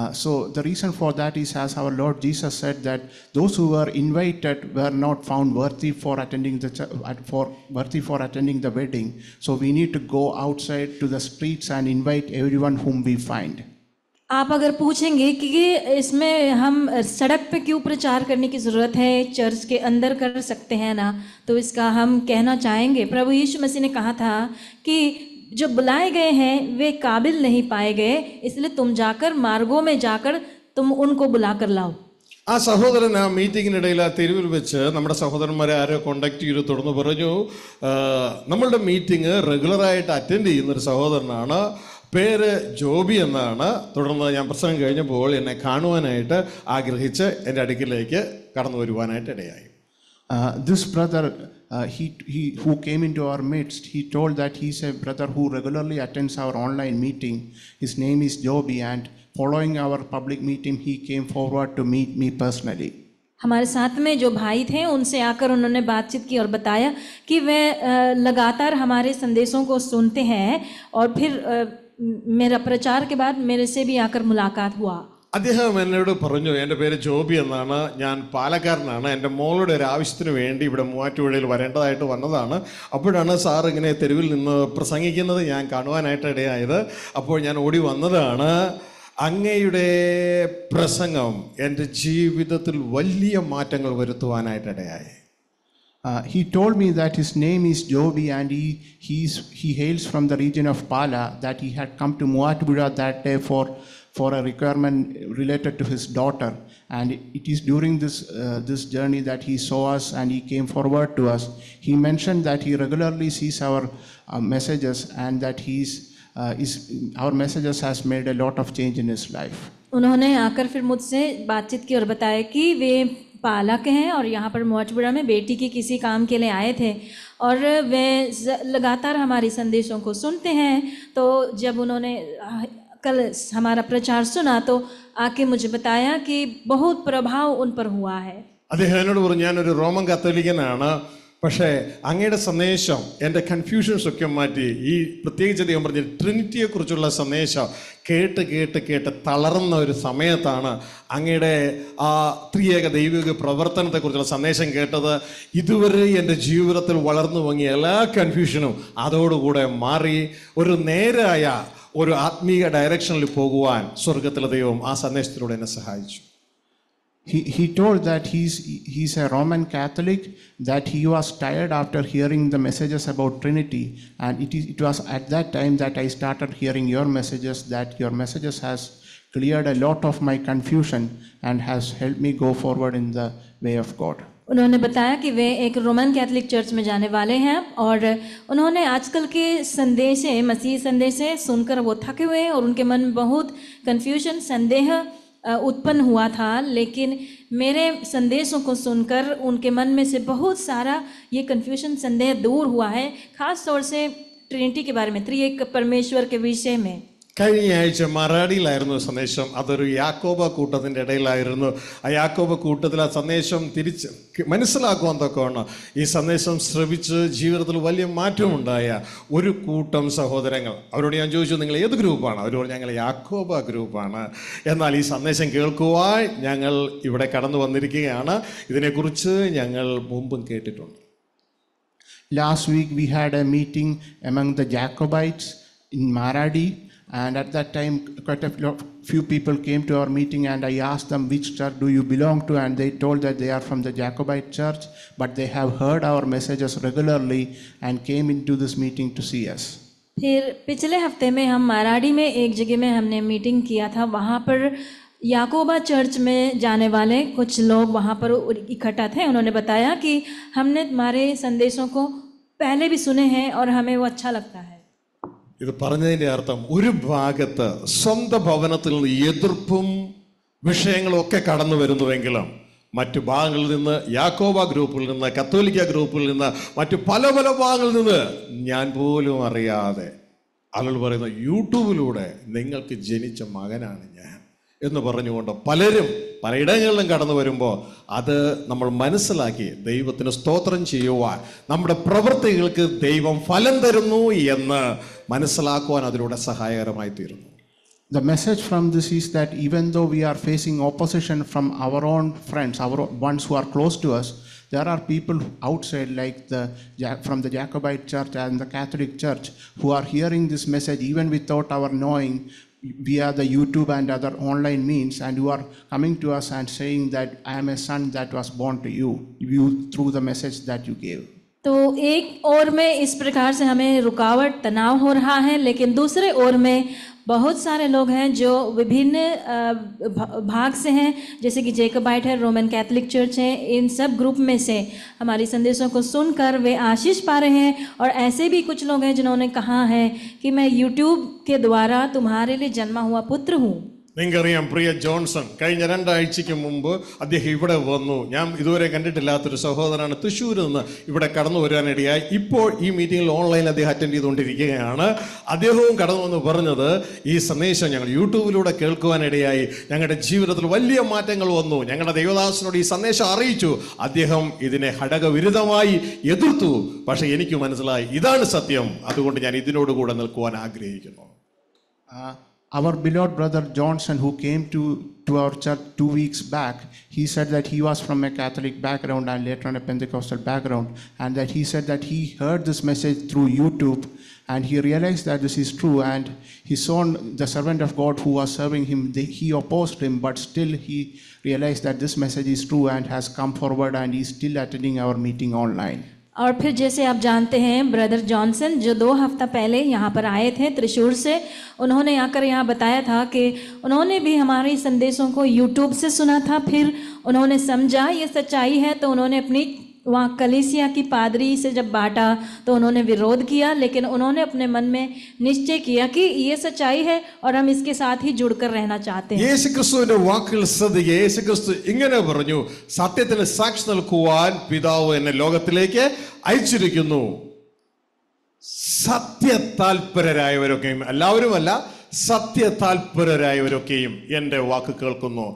Uh, so the reason for that is as our Lord Jesus said that those who were invited were not found worthy for attending the for worthy for attending the wedding. So we need to go outside to the streets and invite everyone whom we find. आप अगर पूछेंगे कि इसमें हम सड़क पे क्यों प्रचार करने की ज़रूरत है चर्च के अंदर कर सकते हैं ना तो इसका हम कहना चाहेंगे प्रभु यीशु मसीह ने कहा था कि जो बुलाए गए हैं वे काबिल नहीं पाए गए इसलिए तुम जाकर मार्गों में जाकर तुम उनको बुलाकर लाओ ആ സഹോദരൻ ആ മീറ്റിങ്ങിനിടയിൽ ആ തെരുവിൽ വെച്ച് നമ്മുടെ സഹോദരന്മാരെ ആരോ കോണ്ടാക്ട് ചെയ്ത് തുടർന്ന് പറഞ്ഞു നമ്മളുടെ മീറ്റിംഗ് റെഗുലറായിട്ട് അറ്റൻഡ് ചെയ്യുന്നൊരു സഹോദരനാണ് പേര് ജോബി എന്നാണ് തുടർന്ന് ഞാൻ പ്രസംഗം കഴിഞ്ഞപ്പോൾ എന്നെ കാണുവാനായിട്ട് ആഗ്രഹിച്ച് എൻ്റെ അടുക്കിലേക്ക് കടന്നു വരുവാനായിട്ട് ഇടയായി this brother, uh, he, he, who came into our midst, he told that he's a brother who regularly attends our online meeting. His name is Joby, and following our public meeting, he came forward to meet me personally. हमारे साथ में जो भाई थे उनसे आकर उन्होंने बातचीत की और बताया कि वे लगातार हमारे संदेशों को सुनते हैं और फिर मेरा प्रचार के बाद मेरे से भी आकर मुलाकात हुआ അദ്ദേഹം എന്നോട് പറഞ്ഞു എൻ്റെ പേര് ജോബി എന്നാണ് ഞാൻ പാലക്കാരനാണ് എൻ്റെ മോളുടെ ഒരു ആവശ്യത്തിന് വേണ്ടി ഇവിടെ മൂവാറ്റുപുഴയിൽ വരേണ്ടതായിട്ട് വന്നതാണ് അപ്പോഴാണ് സാർ ഇങ്ങനെ തെരുവിൽ നിന്ന് പ്രസംഗിക്കുന്നത് ഞാൻ കാണുവാനായിട്ട് ഇടയായത് അപ്പോൾ ഞാൻ ഓടി വന്നതാണ് അങ്ങയുടെ പ്രസംഗം എൻ്റെ ജീവിതത്തിൽ വലിയ മാറ്റങ്ങൾ വരുത്തുവാനായിട്ട് ഇടയായി Uh, he told me that his name is and and he, he's, he hails from the region of Pala, that he had come to Muatbura that day for for a requirement related to his daughter. And it is during this, uh, this journey that he saw us and he came forward to us. He mentioned that he regularly sees our uh, messages and that he's, uh, is, our messages has made a lot of change in his life. उन्होंने आकर फिर मुझसे बातचीत की और बताया कि वे पालक हैं और यहाँ पर मोचपुरा में बेटी के किसी काम के लिए आए थे और वे लगातार हमारी संदेशों को सुनते हैं तो जब उन्होंने कल हमारा प्रचार सुना तो आके मुझे बताया कि बहुत प्रभाव उन पर हुआ है അദ്ദേഹം പറഞ്ഞു ഞാനൊരു റോമൻ കത്തോലിക്കനാണ് പക്ഷേ അങ്ങയുടെ സന്ദേശം എൻ്റെ കൺഫ്യൂഷൻസൊക്കെ മാറ്റി ഈ പ്രത്യേകിച്ച് ദൈവം പറഞ്ഞ ട്രിനിറ്റിയെക്കുറിച്ചുള്ള സന്ദേശം കേട്ട് കേട്ട് കേട്ട് തളർന്ന ഒരു സമയത്താണ് അങ്ങയുടെ ആ ത്രിയേക ദൈവിക പ്രവർത്തനത്തെക്കുറിച്ചുള്ള സന്ദേശം കേട്ടത് ഇതുവരെ എൻ്റെ ജീവിതത്തിൽ വളർന്നു വാങ്ങിയ എല്ലാ കൺഫ്യൂഷനും അതോടുകൂടെ മാറി ഒരു നേരായ ഒരു ആത്മീയ ഡയറക്ഷനിൽ പോകുവാൻ സ്വർഗത്തിലെ ദൈവം ആ സന്ദേശത്തിലൂടെ എന്നെ സഹായിച്ചു He, he told that he's, he's a Roman Catholic, that he was tired after hearing the messages about Trinity. And it, is, it was at that time that I started hearing your messages, that your messages has cleared a lot of my confusion and has helped me go forward in the way of God. उन्होंने बताया कि वे एक Roman Catholic church में जाने वाले हैं और उन्होंने आजकल के संदेशें मसीह संदेशें सुनकर वो थके हुए और उनके मन में बहुत कन्फ्यूजन संदेह उत्पन्न हुआ था लेकिन मेरे संदेशों को सुनकर उनके मन में से बहुत सारा ये कन्फ्यूजन संदेह दूर हुआ है ख़ास तौर से ट्रिनिटी के बारे में त्रिएक परमेश्वर के विषय में കഴിഞ്ഞ ആഴ്ച മറാഠിയിലായിരുന്നു സന്ദേശം അതൊരു യാക്കോബ കൂട്ടത്തിൻ്റെ ഇടയിലായിരുന്നു ആ യാക്കോബ കൂട്ടത്തിൽ ആ സന്ദേശം തിരിച്ച് മനസ്സിലാക്കുവാൻ തൊക്കെയാണ് ഈ സന്ദേശം ശ്രവിച്ച് ജീവിതത്തിൽ വലിയ മാറ്റമുണ്ടായ ഒരു കൂട്ടം സഹോദരങ്ങൾ അവരോട് ഞാൻ ചോദിച്ചു നിങ്ങൾ ഏത് ഗ്രൂപ്പാണ് അവർ പറഞ്ഞു ഞങ്ങൾ യാക്കോബ ഗ്രൂപ്പാണ് എന്നാൽ ഈ സന്ദേശം കേൾക്കുവാൻ ഞങ്ങൾ ഇവിടെ കടന്നു വന്നിരിക്കുകയാണ് ഇതിനെക്കുറിച്ച് ഞങ്ങൾ മുമ്പും കേട്ടിട്ടുണ്ട് last week we had a meeting among the Jacobites in Maradi And at that time, quite a few people came to our meeting, and I asked them, Which church do you belong to? And they told that they are from the Jacobite church, but they have heard our messages regularly and came into this meeting to see us. फिर पिछले हफ्ते में हम माराड़ी में एक जगह में हमने मीटिंग किया था वहाँ पर याकोबा चर्च में जाने वाले कुछ लोग वहाँ पर इकट्ठा थे उन्होंने बताया कि हमने तुम्हारे संदेशों को पहले भी सुने हैं और हमें वो अच्छा लगता है ഇത് പറഞ്ഞതിൻ്റെ അർത്ഥം ഒരു ഭാഗത്ത് സ്വന്തം ഭവനത്തിൽ നിന്ന് എതിർപ്പും വിഷയങ്ങളും ഒക്കെ കടന്നു വരുന്നുവെങ്കിലും മറ്റു ഭാഗങ്ങളിൽ നിന്ന് യാക്കോബ ഗ്രൂപ്പിൽ നിന്ന് കത്തോലിക്ക ഗ്രൂപ്പിൽ നിന്ന് മറ്റു പല പല ഭാഗങ്ങളിൽ നിന്ന് ഞാൻ പോലും അറിയാതെ ആളുകൾ പറയുന്ന യൂട്യൂബിലൂടെ നിങ്ങൾക്ക് ജനിച്ച മകനാണ് ഞാൻ എന്ന് പറഞ്ഞുകൊണ്ട് പലരും പലയിടങ്ങളിലും കടന്നു വരുമ്പോൾ അത് നമ്മൾ മനസ്സിലാക്കി ദൈവത്തിന് സ്തോത്രം ചെയ്യുവാൻ നമ്മുടെ പ്രവൃത്തികൾക്ക് ദൈവം ഫലം തരുന്നു എന്ന് the message from this is that even though we are facing opposition from our own friends, our ones who are close to us, there are people outside, like the from the Jacobite Church and the Catholic Church, who are hearing this message even without our knowing via the YouTube and other online means, and who are coming to us and saying that I am a son that was born to you, you through the message that you gave. तो एक ओर में इस प्रकार से हमें रुकावट तनाव हो रहा है लेकिन दूसरे ओर में बहुत सारे लोग हैं जो विभिन्न भाग से हैं जैसे कि जेकबाइट है रोमन कैथलिक चर्च है इन सब ग्रुप में से हमारी संदेशों को सुनकर वे आशीष पा रहे हैं और ऐसे भी कुछ लोग हैं जिन्होंने कहा है कि मैं यूट्यूब के द्वारा तुम्हारे लिए जन्मा हुआ पुत्र हूँ നിങ്ങൾക്കറിയാം പ്രിയ ജോൺസൺ കഴിഞ്ഞ രണ്ടാഴ്ചയ്ക്ക് മുമ്പ് അദ്ദേഹം ഇവിടെ വന്നു ഞാൻ ഇതുവരെ കണ്ടിട്ടില്ലാത്തൊരു സഹോദരനാണ് തൃശ്ശൂരിൽ നിന്ന് ഇവിടെ കടന്നു വരാനിടയായി ഇപ്പോൾ ഈ മീറ്റിങ്ങിൽ ഓൺലൈൻ അദ്ദേഹം അറ്റൻഡ് ചെയ്തുകൊണ്ടിരിക്കുകയാണ് അദ്ദേഹവും കടന്നു വന്ന് പറഞ്ഞത് ഈ സന്ദേശം ഞങ്ങൾ യൂട്യൂബിലൂടെ കേൾക്കുവാനിടയായി ഞങ്ങളുടെ ജീവിതത്തിൽ വലിയ മാറ്റങ്ങൾ വന്നു ഞങ്ങളുടെ ദേവദാസനോട് ഈ സന്ദേശം അറിയിച്ചു അദ്ദേഹം ഇതിനെ ഹടകവിരുദ്ധമായി എതിർത്തു പക്ഷേ എനിക്ക് മനസ്സിലായി ഇതാണ് സത്യം അതുകൊണ്ട് ഞാൻ ഇതിനോട് കൂടെ നിൽക്കുവാൻ ആഗ്രഹിക്കുന്നു ആ Our beloved brother Johnson, who came to, to our church two weeks back, he said that he was from a Catholic background and later on a Pentecostal background, and that he said that he heard this message through YouTube and he realized that this is true and his son the servant of god who was serving him they, he opposed him but still he realized that this message is true and has come forward and is still attending our meeting online और फिर जैसे आप जानते हैं brother Johnson जो दो हफ्ता पहले यहाँ पर आए थे त्रिशूर से उन्होंने आकर यहाँ बताया था कि उन्होंने भी हमारे संदेशों को यूट्यूब से सुना था फिर उन्होंने समझा ये सच्चाई है तो उन्होंने अपनी वहाँ कलिसिया की पादरी से जब बांटा तो उन्होंने विरोध किया लेकिन उन्होंने अपने मन में निश्चय किया कि ये सच्चाई है और हम इसके साथ ही जुड़कर रहना चाहते हैं यीशु क्रिस्तु ने वाकल अल्लाह സത്യ താൽപരരായവരൊക്കെയും എൻ്റെ വാക്ക് കേൾക്കുന്നു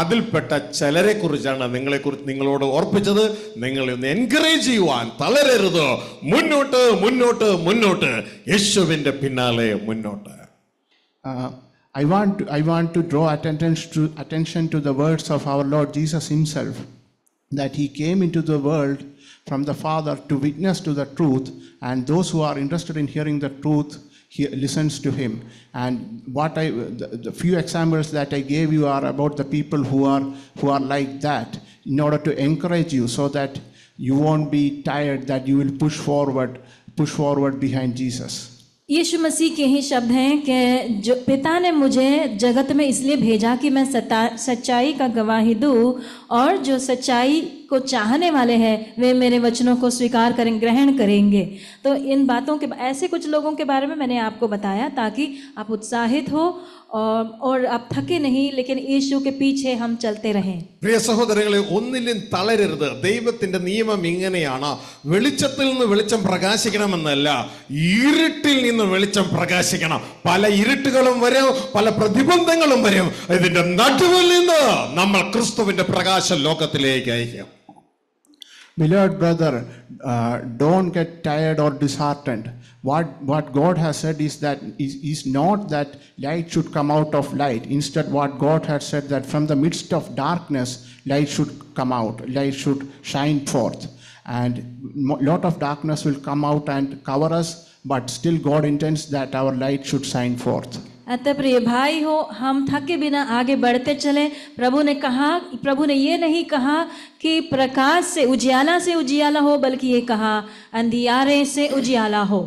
അതിൽപ്പെട്ട ചിലരെ കുറിച്ചാണ് നിങ്ങളെ കുറിച്ച് നിങ്ങളോട് ഓർപ്പിച്ചത് നിങ്ങളെ ഒന്ന് എൻകറേജ് ചെയ്യുവാൻ തളരരുത് മുന്നോട്ട് മുന്നോട്ട് മുന്നോട്ട് യേശുവിൻ്റെ പിന്നാലെ മുന്നോട്ട് I want I want to draw attention to attention to the words of our Lord Jesus himself that he came into the world from the father to witness to the truth and those who are interested in hearing the truth he listens to him. And what I, the, the few examples that I gave you are about the people who are, who are like that in order to encourage you so that you won't be tired, that you will push forward, push forward behind Jesus. यीशु मसीह के ही शब्द हैं कि जो पिता ने मुझे जगत में इसलिए भेजा कि मैं सता सच्चाई का गवाही दूँ और जो सच्चाई को चाहने वाले हैं वे मेरे वचनों को स्वीकार करें ग्रहण करेंगे तो इन बातों के ऐसे कुछ लोगों के बारे में मैंने आपको बताया ताकि आप उत्साहित हो Um, और आप थके नहीं लेकिन यीशु के पीछे हम चलते रहें പ്രിയ സഹോദരങ്ങളെ ഒന്നിലും തളരരുത് ദൈവത്തിന്റെ നിയമം ഇങ്ങനെയാണ് വെളിച്ചത്തിൽ നിന്ന് വെളിച്ചം പ്രകാശിക്കണമെന്നല്ല ഇരുട്ടിൽ നിന്ന് വെളിച്ചം പ്രകാശിക്കണം പല ഇരുട്ടുകളും വരും പല പ്രതിബന്ധങ്ങളും വരും ഇതിന്റെ നടുവിൽ നിന്ന് നമ്മൾ ക്രിസ്തുവിന്റെ പ്രകാശം ലോകത്തിലേക്ക് അയക്കാം Beloved brother, uh, don't get tired or disheartened. What, what God has said is that is, is not that light should come out of light. Instead, what God has said that from the midst of darkness, light should come out, light should shine forth. And lot of darkness will come out and cover us, but still God intends that our light should shine forth. अतः प्रिय भाई हो हम थके बिना आगे बढ़ते चले प्रभु ने कहा प्रभु ने ये नहीं कहा कि प्रकाश से उजियाला से उजियाला हो बल्कि ये कहा अंधियारे से उजियाला हो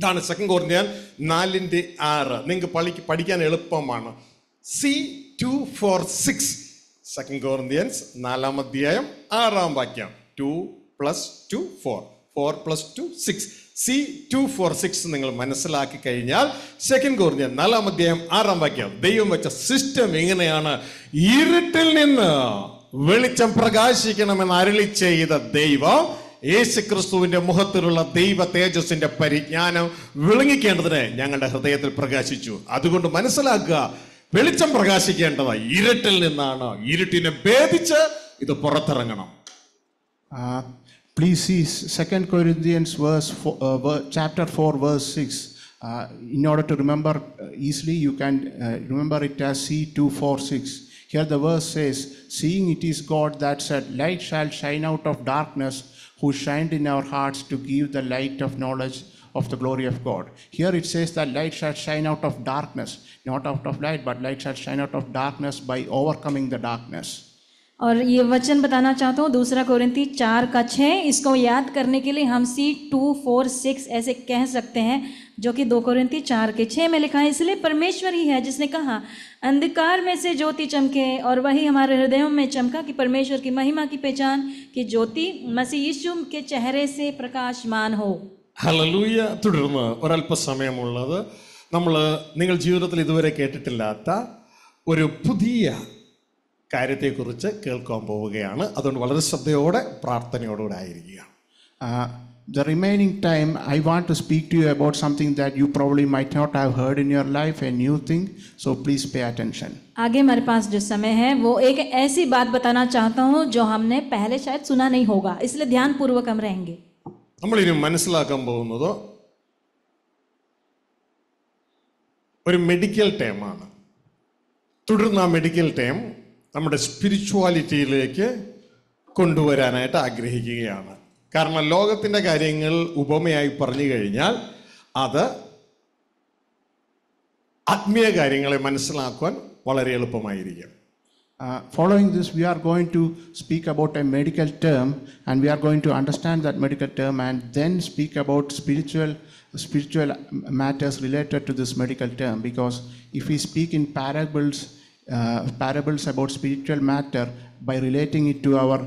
ഇതാണ് സെക്കൻഡ് കോറിന്ത്യൻ നാലിൻ്റെ ആറ് നിങ്ങൾക്ക് പള്ളിക്ക് പഠിക്കാൻ എളുപ്പമാണ് C two four six second Corinthians നാലാം അധ്യായം ആറാം വാക്യം two plus two four four plus two six C two four six നിങ്ങൾ മനസ്സിലാക്കി കഴിഞ്ഞാൽ സെക്കൻഡ് കോറിന്ത്യൻ നാലാം അധ്യായം ആറാം വാക്യം ദൈവം വെച്ച സിസ്റ്റം എങ്ങനെയാണ് ഇരുട്ടിൽ നിന്ന് വെളിച്ചം പ്രകാശിക്കണമെന്ന് അരളി ചെയ്ത ദൈവം ക്രിസ്തുവിന്റെ മുഖത്തിലുള്ള ദൈവ തേജസ്സിൻ്റെ പരിജ്ഞാനം വിളങ്ങിക്കേണ്ടതിന് ഞങ്ങളുടെ ഹൃദയത്തിൽ പ്രകാശിച്ചു അതുകൊണ്ട് മനസ്സിലാക്കുക വെളിച്ചം പ്രകാശിക്കേണ്ടത് ഇരുട്ടിൽ നിന്നാണ് ഇരുട്ടിനെ ഭേദിച്ച് ഇത് പുറത്തിറങ്ങണം please see second Corinthians verse chapter four verse six in order to remember easily you can remember it as C two four six here the verse says seeing it is God that said, light shall shine out of darkness, who shined in our hearts to give the light of knowledge of the glory of God. Here it says that light shall shine out of darkness, not out of light, but light shall shine out of darkness by overcoming the darkness. और ये वचन बताना चाहता हूँ दूसरा कोरिंती चार का छः इसको याद करने के लिए हम सी टू फोर सिक्स ऐसे कह सकते हैं जो कि दो कुरिंती चार के छः में लिखा है इसलिए परमेश्वर ही है जिसने कहा अंधकार में से ज्योति चमके और वही हमारे हृदयों में चमका कि परमेश्वर की महिमा की पहचान कि ज्योति मसीह यीशु के चेहरे से प्रकाशमान हो ഹലലൂയ തുടർന്ന് ഒരല്പസമയമുള്ളത് നമ്മൾ നിങ്ങൾ ജീവിതത്തിൽ ഇതുവരെ കേട്ടിട്ടില്ലാത്ത ഒരു പുതിയ കാര്യത്തെക്കുറിച്ച് കേൾക്കാൻ പോവുകയാണ് അതുകൊണ്ട് വളരെ ശ്രദ്ധയോടെ പ്രാർത്ഥനയോടുകൂടെ ആയിരിക്കുക the remaining time, I want to speak to you about something that you probably might not have heard in your life, a new thing. So please pay attention. आगे हमारे पास जो समय है वो एक ऐसी बात बताना चाहता हूँ जो हमने पहले शायद सुना नहीं होगा इसलिए ध्यान पूर्वक हम रहेंगे നമ്മളിനി മനസ്സിലാക്കാൻ ഒരു മെഡിക്കൽ ടേമാണ് തുടർന്ന് ആ മെഡിക്കൽ ടേം നമ്മുടെ സ്പിരിച്വാലിറ്റിയിലേക്ക് കൊണ്ടുവരാനായിട്ട് ആഗ്രഹിക്കുകയാണ് കാരണം ലോകത്തിൻ്റെ കാര്യങ്ങൾ ഉപമയായി പറഞ്ഞു കഴിഞ്ഞാൽ അത് ആത്മീയ കാര്യങ്ങളെ മനസ്സിലാക്കുവാൻ വളരെ എളുപ്പമായിരിക്കും following this we are going to speak about a medical term and we are going to understand that medical term and then speak about spiritual spiritual matters related to this medical term because if you speak in parables parables about spiritual matter by relating it to our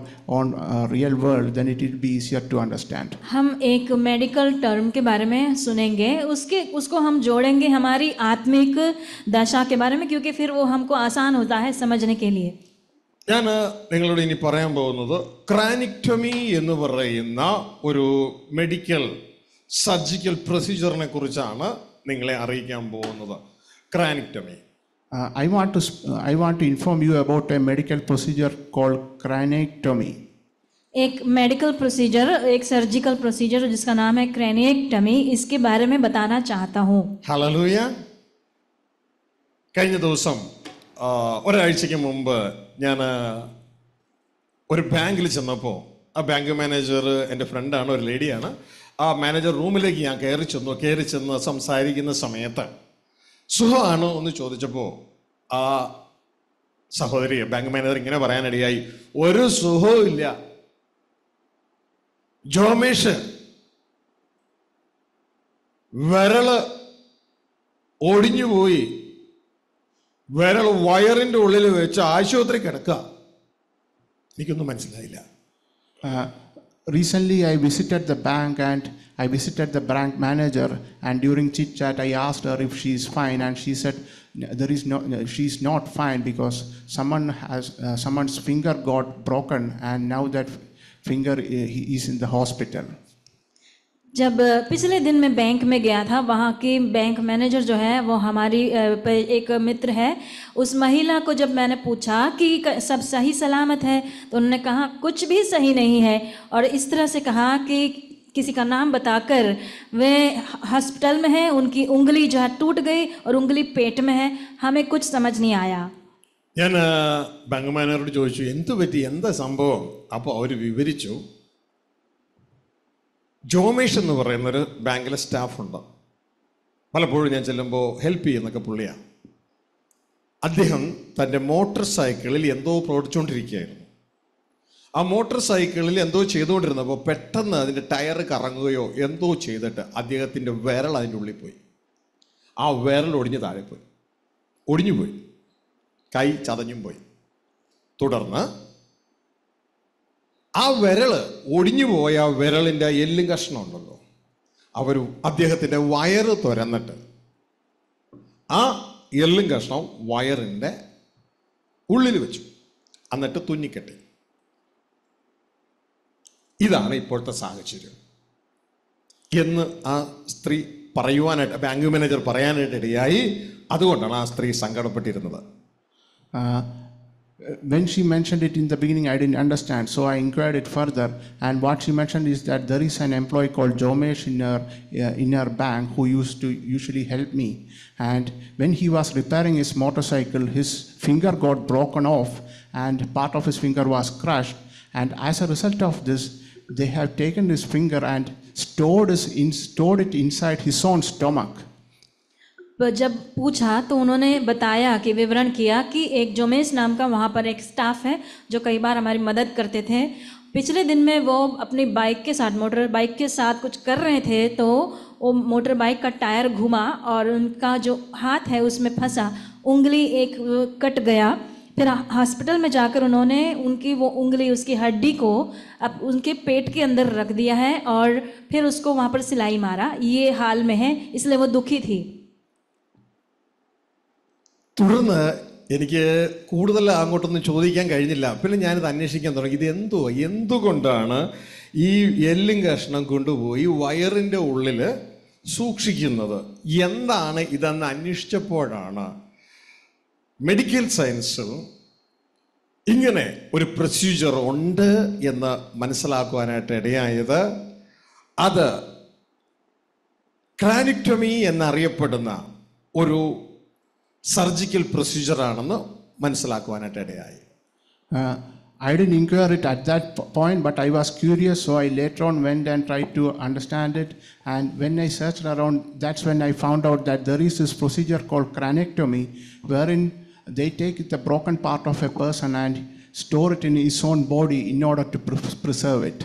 real world then it will be easier to understand हम एक medical term के बारे में सुनेंगे उसके उसको हम जोड़ेंगे हमारी आत्मिक दशा के बारे में क्योंकि फिर वो हमको आसान होता है समझने के लिए என்னங்களோ இன்னி പറയാൻ പോകുന്നത് ക്രാണിക്ക്ടോമി എന്ന് പറയുന്ന ഒരു മെഡിക്കൽ സർജിക്കൽ പ്രोसीജറിനെ കുറിച്ചാണ് നിങ്ങളെ അറിയിക്കാൻ പോകുന്നത് craniectomy Uh, I, want to, I want to inform you about a medical procedure called craniectomy. एक मेडिकल प्रोसीजर एक सर्जिकल प्रोसीजर जिसका नाम है क्रेनिएक्टमी इसके बारे में बताना चाहता हूँ ഹലലൂയ കഴിഞ്ഞ ദിവസം ആ, ഒരാഴ്ചയ്ക്ക് മുമ്പ് ഞാൻ ഒരു ബാങ്കിൽ ചെന്നപ്പോൾ ആ ബാങ്ക് മാനേജർ എൻ്റെ ഫ്രണ്ടാണ് ഒരു ലേഡിയാണ് ആ മാനേജർ റൂമിലേക്ക് ഞാൻ കയറി ചെന്നു കയറി ചെന്ന് സംസാരിക്കുന്ന സമയത്ത് സുഖമാണോ എന്ന് ചോദിച്ചപ്പോൾ ആ സഹോദരി ബാങ്ക് മാനേജർ ഇങ്ങനെ പറയാനിടയായി ഒരു സുഖവും ഇല്ല ജോമേഷ് വിരള് ഒടിഞ്ഞുപോയി വിരൽ വയറിൻ്റെ ഉള്ളിൽ വെച്ച് ആശുപത്രി കിടക്കുക എനിക്കൊന്നും മനസ്സിലായില്ല recently I visited the bank and I visited the bank manager and during chit chat I asked her if she's fine and she said there is no she's not fine because someone has uh, someone's finger got broken and now that finger uh, is in the hospital जब पिछले दिन मैं bank में गया था वहाँ के bank manager जो है वो हमारी एक मित्र है उस महिला को जब मैंने पूछा कि सब सही सलामत है तो उन्होंने कहा कुछ भी सही नहीं है और इस तरह से कहा कि किसी का नाम बताकर वे हॉस्पिटल में हैं उनकी उंगली जो है टूट गई और उंगली पेट में है हमें कुछ समझ नहीं आया या बैंक मैनेजर ചോദിച്ചു एंत पी എന്താ संभव अब विवरी ജോമേഷ് എന്ന് പറയുന്ന ഒരു ബാങ്കിലെ സ്റ്റാഫുണ്ട് പലപ്പോഴും ഞാൻ ചെല്ലുമ്പോൾ ഹെൽപ്പ് ചെയ്യുന്നൊക്കെ പുള്ളിയാണ് അദ്ദേഹം തൻ്റെ മോട്ടോർ സൈക്കിളിൽ എന്തോ പ്രവർത്തിച്ചുകൊണ്ടിരിക്കുകയായിരുന്നു ആ മോട്ടോർ സൈക്കിളിൽ എന്തോ ചെയ്തുകൊണ്ടിരുന്നപ്പോൾ പെട്ടെന്ന് അതിൻ്റെ ടയർ കറങ്ങുകയോ എന്തോ ചെയ്തിട്ട് അദ്ദേഹത്തിൻ്റെ വിരൽ അതിൻ്റെ ഉള്ളിൽ പോയി ആ വിരൽ ഒടിഞ്ഞ് താഴെ പോയി ഒടിഞ്ഞു പോയി കൈ ചതഞ്ഞും പോയി തുടർന്ന് ആ വിരള് ഒടിഞ്ഞു പോയ വിരളിൻ്റെ എല്ലും കഷ്ണം ഉണ്ടല്ലോ അവർ അദ്ദേഹത്തിൻ്റെ വയറ് തുരന്നിട്ട് ആ എല്ലും കഷ്ണം വയറിൻ്റെ ഉള്ളിൽ വെച്ചു എന്നിട്ട് തുന്നിക്കെട്ടി ഇതാണ് ഇപ്പോഴത്തെ സാഹചര്യം എന്ന് ആ സ്ത്രീ പറയുവാനായിട്ട് ബാങ്ക് മാനേജർ പറയാനായിട്ട് ഇടയായി അതുകൊണ്ടാണ് ആ സ്ത്രീ സങ്കടപ്പെട്ടിരുന്നത് when she mentioned it in the beginning, I didn't understand. So I inquired it further. And what she mentioned is that there is an employee called Jomesh in her, uh, in her bank who used to usually help me. And when he was repairing his motorcycle, his finger got broken off and part of his finger was crushed. And as a result of this, they have taken his finger and stored, his in, stored it inside his own stomach. जब पूछा तो उन्होंने बताया कि विवरण किया कि एक जोमेश नाम का वहाँ पर एक स्टाफ है जो कई बार हमारी मदद करते थे पिछले दिन में वो अपनी बाइक के साथ मोटर बाइक के साथ कुछ कर रहे थे तो वो मोटर बाइक का टायर घुमा और उनका जो हाथ है उसमें फंसा उंगली एक कट गया फिर हॉस्पिटल में जाकर उन्होंने उनकी वो उंगली उसकी हड्डी को अब उनके पेट के अंदर रख दिया है और फिर उसको वहाँ पर सिलाई मारा ये हाल में है इसलिए वो दुखी थी തുടർന്ന് എനിക്ക് കൂടുതൽ അങ്ങോട്ടൊന്നും ചോദിക്കാൻ കഴിഞ്ഞില്ല പിന്നെ ഞാനിത് അന്വേഷിക്കാൻ തുടങ്ങി ഇത് എന്തോ എന്തുകൊണ്ടാണ് ഈ എല്ലും കഷ്ണം കൊണ്ടുപോയി വയറിൻ്റെ ഉള്ളിൽ സൂക്ഷിക്കുന്നത് എന്താണ് ഇതെന്ന് അന്വേഷിച്ചപ്പോഴാണ് മെഡിക്കൽ സയൻസിൽ ഇങ്ങനെ ഒരു പ്രൊസീജർ ഉണ്ട് എന്ന് മനസ്സിലാക്കുവാനായിട്ട് ഇടയായത് അത് ക്രാനിക്ടമി എന്നറിയപ്പെടുന്ന ഒരു Surgical procedure, സർജിക്കൽ പ്രൊസീജിയറാണെന്ന് മനസ്സിലാക്കുവാനായിട്ട് ഇടയായി uh, I didn't inquire it at that point, but I was curious, so I later on went and tried to understand it. And when I searched around, that's when I found out that there is this procedure called cranectomy, wherein they take the broken part of a person and store it in his own body in order to preserve it.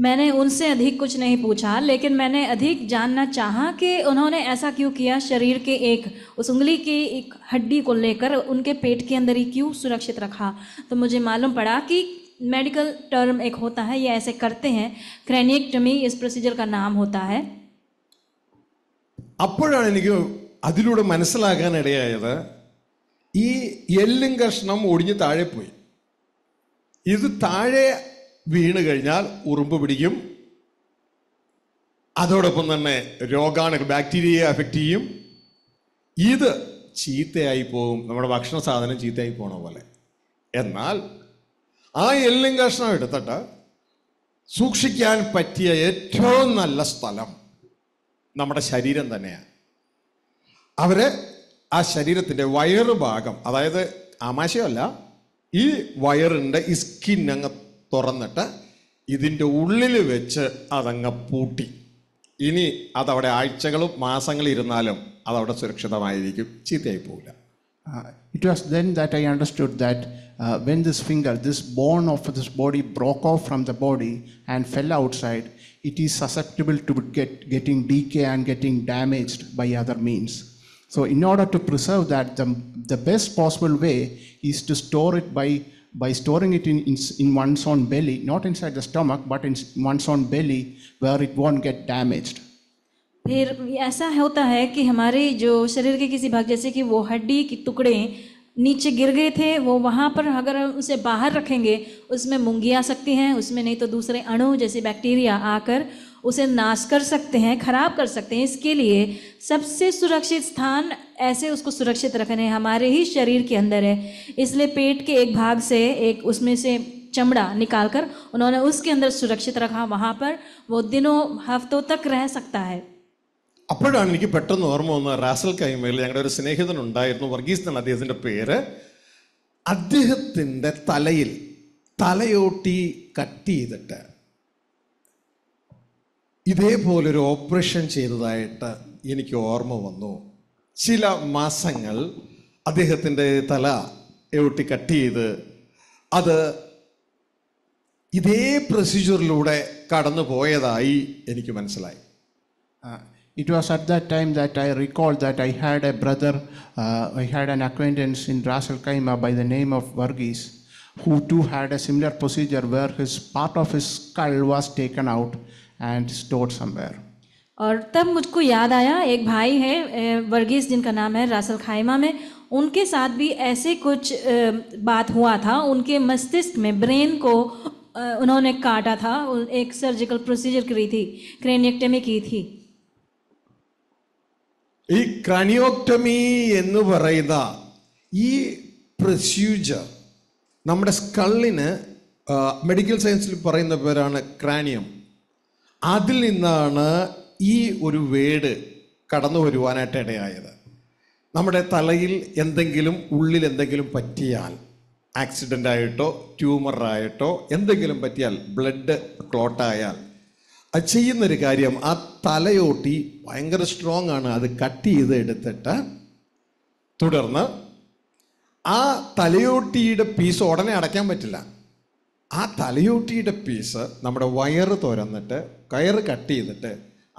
मैंने उनसे अधिक कुछ नहीं पूछा लेकिन मैंने अधिक जानना चाहा कि उन्होंने ऐसा क्यों किया शरीर के एक उस उंगली की एक हड्डी को लेकर उनके पेट के अंदर ही क्यों सुरक्षित रखा तो मुझे मालूम पड़ा कि मेडिकल टर्म एक होता है ये ऐसे करते हैं क्रैनियक्टमी इस प्रोसीजर का नाम होता है അപ്പോഴാണ് എനിക്ക് അതിലൂടെ മനസ്സിലാക്കാനിടയായത് ഈ എല്ലും കഷ്ണം ഒടിഞ്ഞ് താഴെ പോയി ഇത് താഴെ വീണ് കഴിഞ്ഞാൽ ഉറുമ്പ് പിടിക്കും അതോടൊപ്പം തന്നെ രോഗാണു ബാക്ടീരിയയെ അഫക്റ്റ് ചെയ്യും ഇത് ചീത്തയായി പോകും നമ്മുടെ ഭക്ഷണ സാധനം ചീത്തയായി പോണ പോലെ എന്നാൽ ആ എല്ലും കഷ്ണം എടുത്തിട്ട് സൂക്ഷിക്കാൻ പറ്റിയ ഏറ്റവും നല്ല സ്ഥലം നമ്മുടെ ശരീരം തന്നെയാണ് അവരെ ആ ശരീരത്തിൻ്റെ വയറ് ഭാഗം അതായത് ആമാശയമല്ല ഈ വയറിൻ്റെ ഈ സ്കിൻ അങ്ങ് തുറന്നിട്ട് ഇതിൻ്റെ ഉള്ളിൽ വെച്ച് അതങ്ങ് പൂട്ടി ഇനി അതവിടെ ആഴ്ചകളും മാസങ്ങളും ഇരുന്നാലും അതവിടെ സുരക്ഷിതമായിരിക്കും ചീത്തയായി പോകില്ല Uh, it was then that I understood that uh, when this finger, this bone of this body broke off from the body and fell outside, it is susceptible to get, getting decay and getting damaged by other means. So, in order to preserve that, the, the best possible way is to store it by by storing it in, in, in, one's own belly, not inside the stomach, but in one's own belly where it won't get damaged. फिर ऐसा होता है कि हमारे जो शरीर के किसी भाग जैसे कि वो हड्डी के टुकड़े नीचे गिर गए थे वो वहाँ पर अगर हम उसे बाहर रखेंगे उसमें मुंगी आ सकती हैं उसमें नहीं तो दूसरे अणु जैसे बैक्टीरिया आकर उसे नाश कर सकते हैं खराब कर सकते हैं इसके लिए सबसे सुरक्षित स्थान ऐसे उसको सुरक्षित रखने हमारे ही शरीर के अंदर है इसलिए पेट के एक भाग से एक उसमें से चमड़ा निकाल कर उन्होंने उसके अंदर सुरक्षित रखा वहाँ पर वो दिनों हफ्तों तक रह सकता है അപ്പോഴാണ് എനിക്ക് പെട്ടെന്ന് ഓർമ്മ വന്നത് റാസൽ കൈമയിൽ ഞങ്ങളുടെ ഒരു സ്നേഹിതൻ ഉണ്ടായിരുന്നു വർഗീസ് എന്നാണ് അദ്ദേഹത്തിൻ്റെ പേര് അദ്ദേഹത്തിൻ്റെ തലയിൽ തലയോട്ടി കട്ട് ചെയ്തിട്ട് ഇതേപോലൊരു ഓപ്പറേഷൻ ചെയ്തതായിട്ട് എനിക്ക് ഓർമ്മ വന്നു ചില മാസങ്ങൾ അദ്ദേഹത്തിൻ്റെ തല എവിട്ടി കട്ട് ചെയ്ത് അത് ഇതേ പ്രൊസീജിയറിലൂടെ കടന്നു പോയതായി എനിക്ക് മനസ്സിലായി It was at that time that I recalled that I had a brother, uh, I had an acquaintance in Ras Al Khaimah by the name of Varghese, who too had a similar procedure where his part of his skull was taken out and stored somewhere. और तब मुझको याद आया एक भाई है वर्गीस जिनका नाम है रासल खाइमा में उनके साथ भी ऐसे कुछ बात हुआ था उनके मस्तिष्क में ब्रेन को उन्होंने काटा था एक सर्जिकल प्रोसीजर करी थी क्रेनियक्टमी की थी ഈ ക്രാനിയോക്ടമി എന്ന് പറയുന്ന ഈ പ്രൊസ്യൂജർ നമ്മുടെ സ്കള്ളിന് മെഡിക്കൽ സയൻസിൽ പറയുന്ന പേരാണ് ക്രാനിയം അതിൽ നിന്നാണ് ഈ ഒരു വേട് കടന്നു വരുവാനായിട്ട് ഇടയായത് നമ്മുടെ തലയിൽ എന്തെങ്കിലും ഉള്ളിൽ എന്തെങ്കിലും പറ്റിയാൽ ആക്സിഡൻ്റ് ആയിട്ടോ ട്യൂമറായിട്ടോ എന്തെങ്കിലും പറ്റിയാൽ ബ്ലഡ് ക്ലോട്ടായാൽ അത് ചെയ്യുന്നൊരു കാര്യം ആ തലയോട്ടി ഭയങ്കര സ്ട്രോങ് ആണ് അത് കട്ട് ചെയ്ത് എടുത്തിട്ട് തുടർന്ന് ആ തലയോട്ടിയുടെ പീസ് ഉടനെ അടയ്ക്കാൻ പറ്റില്ല ആ തലയോട്ടിയുടെ പീസ് നമ്മുടെ വയറ് തുരന്നിട്ട് കയറ് കട്ട് ചെയ്തിട്ട്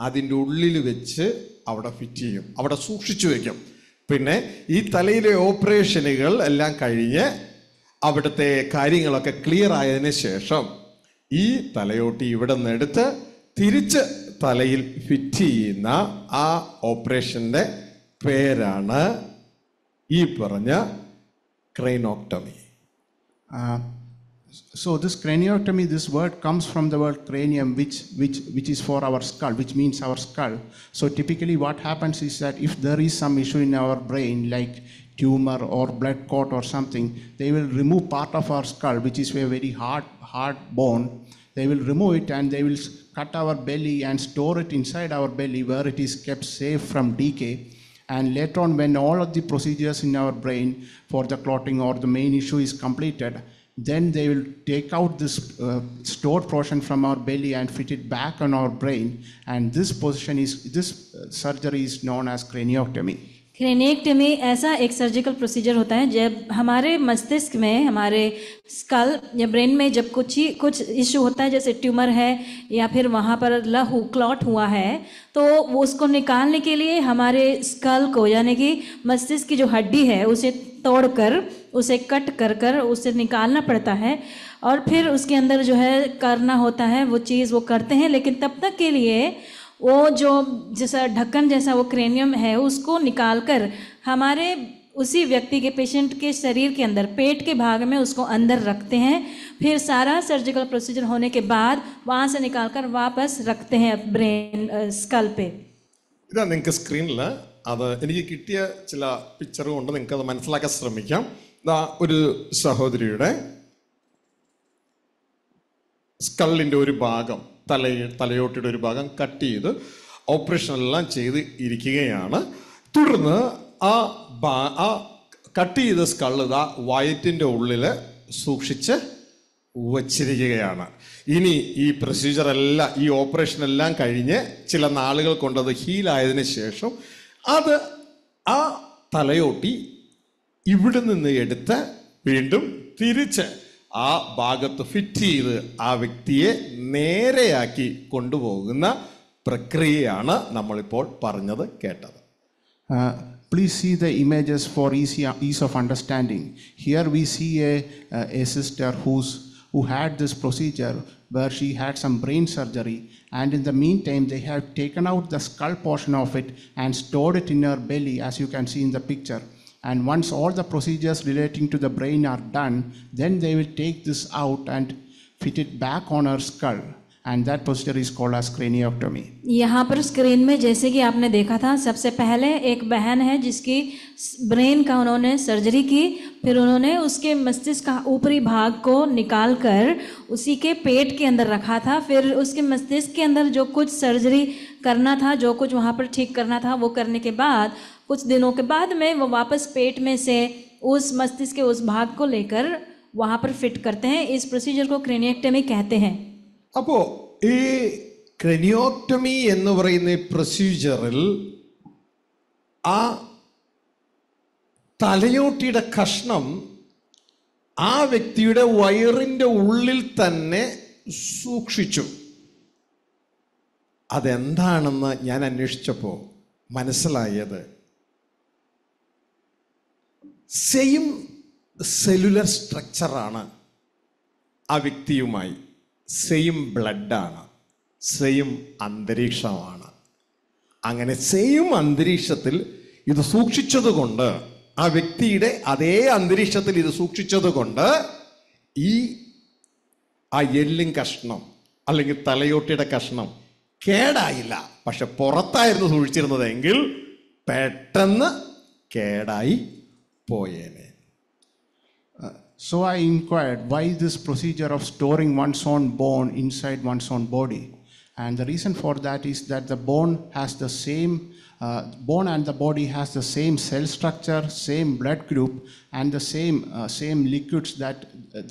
അതിൻ്റെ ഉള്ളിൽ വെച്ച് അവിടെ ഫിറ്റ് ചെയ്യും അവിടെ സൂക്ഷിച്ചു വയ്ക്കും പിന്നെ ഈ തലയിലെ ഓപ്പറേഷനുകൾ എല്ലാം കഴിഞ്ഞ് അവിടുത്തെ കാര്യങ്ങളൊക്കെ ക്ലിയർ ആയതിനു ശേഷം ഈ തലയോട്ടി ഇവിടെ നിന്നെടുത്ത് തിരിച്ച് തലയിൽ ഫിറ്റ് ചെയ്യുന്ന ആ ഓപ്പറേഷൻ്റെ പേരാണ് ഈ പറഞ്ഞ ക്രൈനോക്ടമി So this craniotomy, this word comes from the word cranium, which, which, which is for our skull, which means our skull. So typically what happens is that if there is some issue in our brain, like tumor or blood clot or something, they will remove part of our skull, which is a very hard, hard bone. They will remove it and they will cut our belly and store it inside our belly where it is kept safe from decay and later on when all of the procedures in our brain for the clotting or the main issue is completed then they will take out this uh, stored portion from our belly and fit it back on our brain and this position is this uh, surgery is known as craniotomy क्रेनेक्टमी ऐसा एक surgical procedure होता है जब हमारे मस्तिष्क में हमारे school या ब्रेन में जब कुछ ही कुछ इश्यू होता है जैसे ट्यूमर है या फिर वहाँ पर लहू क्लॉट हुआ है तो वो उसको निकालने के लिए हमारे स्कल को यानी कि मस्तिष्क की जो हड्डी है उसे तोड़कर उसे कट कर कर उसे निकालना पड़ता है और फिर उसके अंदर जो है करना होता है वो चीज़ वो करते हैं लेकिन तब तक के लिए वो जो जैसा ढक्कन जैसा वो क्रेनियम है उसको निकाल कर हमारे उसी व्यक्ति के पेशेंट के शरीर के अंदर पेट के भाग में उसको अंदर रखते हैं फिर सारा सर्जिकल प्रोसीजर होने के बाद वहाँ से निकाल कर वापस रखते हैं ब्रेन स्कल पे स्क्रीन നിങ്ങൾക്ക് किटिया चल पिकचर കിട്ടിയ श्रमिक सहोद നിങ്ങൾക്ക് അത് തല തലയോട്ടിയുടെ ഒരു ഭാഗം കട്ട് ചെയ്ത് ഓപ്പറേഷനെല്ലാം ചെയ്ത് ഇരിക്കുകയാണ് തുടർന്ന് ആ ബാ ആ കട്ട് ചെയ്ത സ്കള്ളിത വയറ്റിൻ്റെ ഉള്ളിൽ സൂക്ഷിച്ച് വച്ചിരിക്കുകയാണ് ഇനി ഈ പ്രൊസീജിയറെല്ലാം ഈ ഓപ്പറേഷൻ എല്ലാം കഴിഞ്ഞ് ചില നാളുകൾ കൊണ്ടത് ഹീലായതിനു ശേഷം അത് ആ തലയോട്ടി ഇവിടെ നിന്ന് എടുത്ത് വീണ്ടും തിരിച്ച് ആ ഭാഗത്ത് ഫിറ്റ് ചെയ്ത് ആ വ്യക്തിയെ നേരെയാക്കി കൊണ്ടുപോകുന്ന പ്രക്രിയയാണ് നമ്മളിപ്പോൾ പറഞ്ഞത് കേട്ടത് uh, please see the images for easy, ease of understanding. Here we see a, uh, a sister who's, who had this procedure where she had some brain surgery and in the meantime they have taken out the skull portion of it and stored it in her belly as you can see in the picture. And once all the procedures relating to the brain are done, then they will take this out and fit it back on our skull. And that procedure is called as craniectomy. yahan par screen mein jaise ki aapne dekha tha sabse pehle ek behan hai jiski brain ka unhone surgery ki फिर उन्होंने उसके मस्तिष्क का ऊपरी भाग को निकाल कर उसी के पेट के अंदर रखा था फिर उसके मस्तिष्क के अंदर जो कुछ सर्जरी करना था जो कुछ वहाँ पर ठीक करना था वो करने के बाद कुछ दिनों के बाद में वो वापस पेट में से उस मस्तिष्क के उस भाग को लेकर वहां पर फिट करते हैं इस प्रोसीजर को क्रैनिएक्टोमी कहते हैं அப்போ ஏ கிர NIO टोमी എന്നു പറയുന്ന ഈ പ്രोसीജറിൽ ആ തലയോട്ടിയുടെ കഷ്ണം ആ വ്യക്തിയുടെ വയറിന്റെ ഉള്ളിൽ തന്നെ സൂക്ഷിച്ചു അതെന്താണെന്ന് ഞാൻ അന്വേഷിച്ചപ്പോൾ മനസ്സിലായது സെയിം സെല്ലുലർ സ്ട്രക്ചറാണ് ആ വ്യക്തിയുമായി സെയിം ബ്ലഡാണ് സെയിം അന്തരീക്ഷമാണ് അങ്ങനെ സെയിം അന്തരീക്ഷത്തിൽ ഇത് സൂക്ഷിച്ചതുകൊണ്ട് ആ വ്യക്തിയുടെ അതേ അന്തരീക്ഷത്തിൽ ഇത് സൂക്ഷിച്ചതുകൊണ്ട് ഈ ആ എല്ലും കഷ്ണം അല്ലെങ്കിൽ തലയോട്ടിയുടെ കഷ്ണം കേടായില്ല പക്ഷെ പുറത്തായിരുന്നു സൂക്ഷിച്ചിരുന്നതെങ്കിൽ പെട്ടെന്ന് കേടായി പോയേനെ uh, So I inquired why this procedure of storing one's own bone inside one's own body. And the reason for that is that the bone has the same, uh, bone and the body has the same cell structure, same blood group, and the same, uh, same liquids that,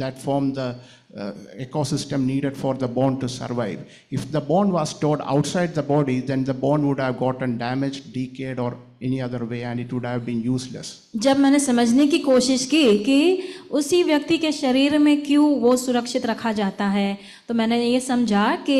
that form the uh, ecosystem needed for the bone to survive. If the bone was stored outside the body, then the bone would have gotten damaged, decayed or any other way and it would have been useless. जब मैंने समझने की कोशिश की कि उसी व्यक्ति के शरीर में क्यों वो सुरक्षित रखा जाता है तो मैंने ये समझा कि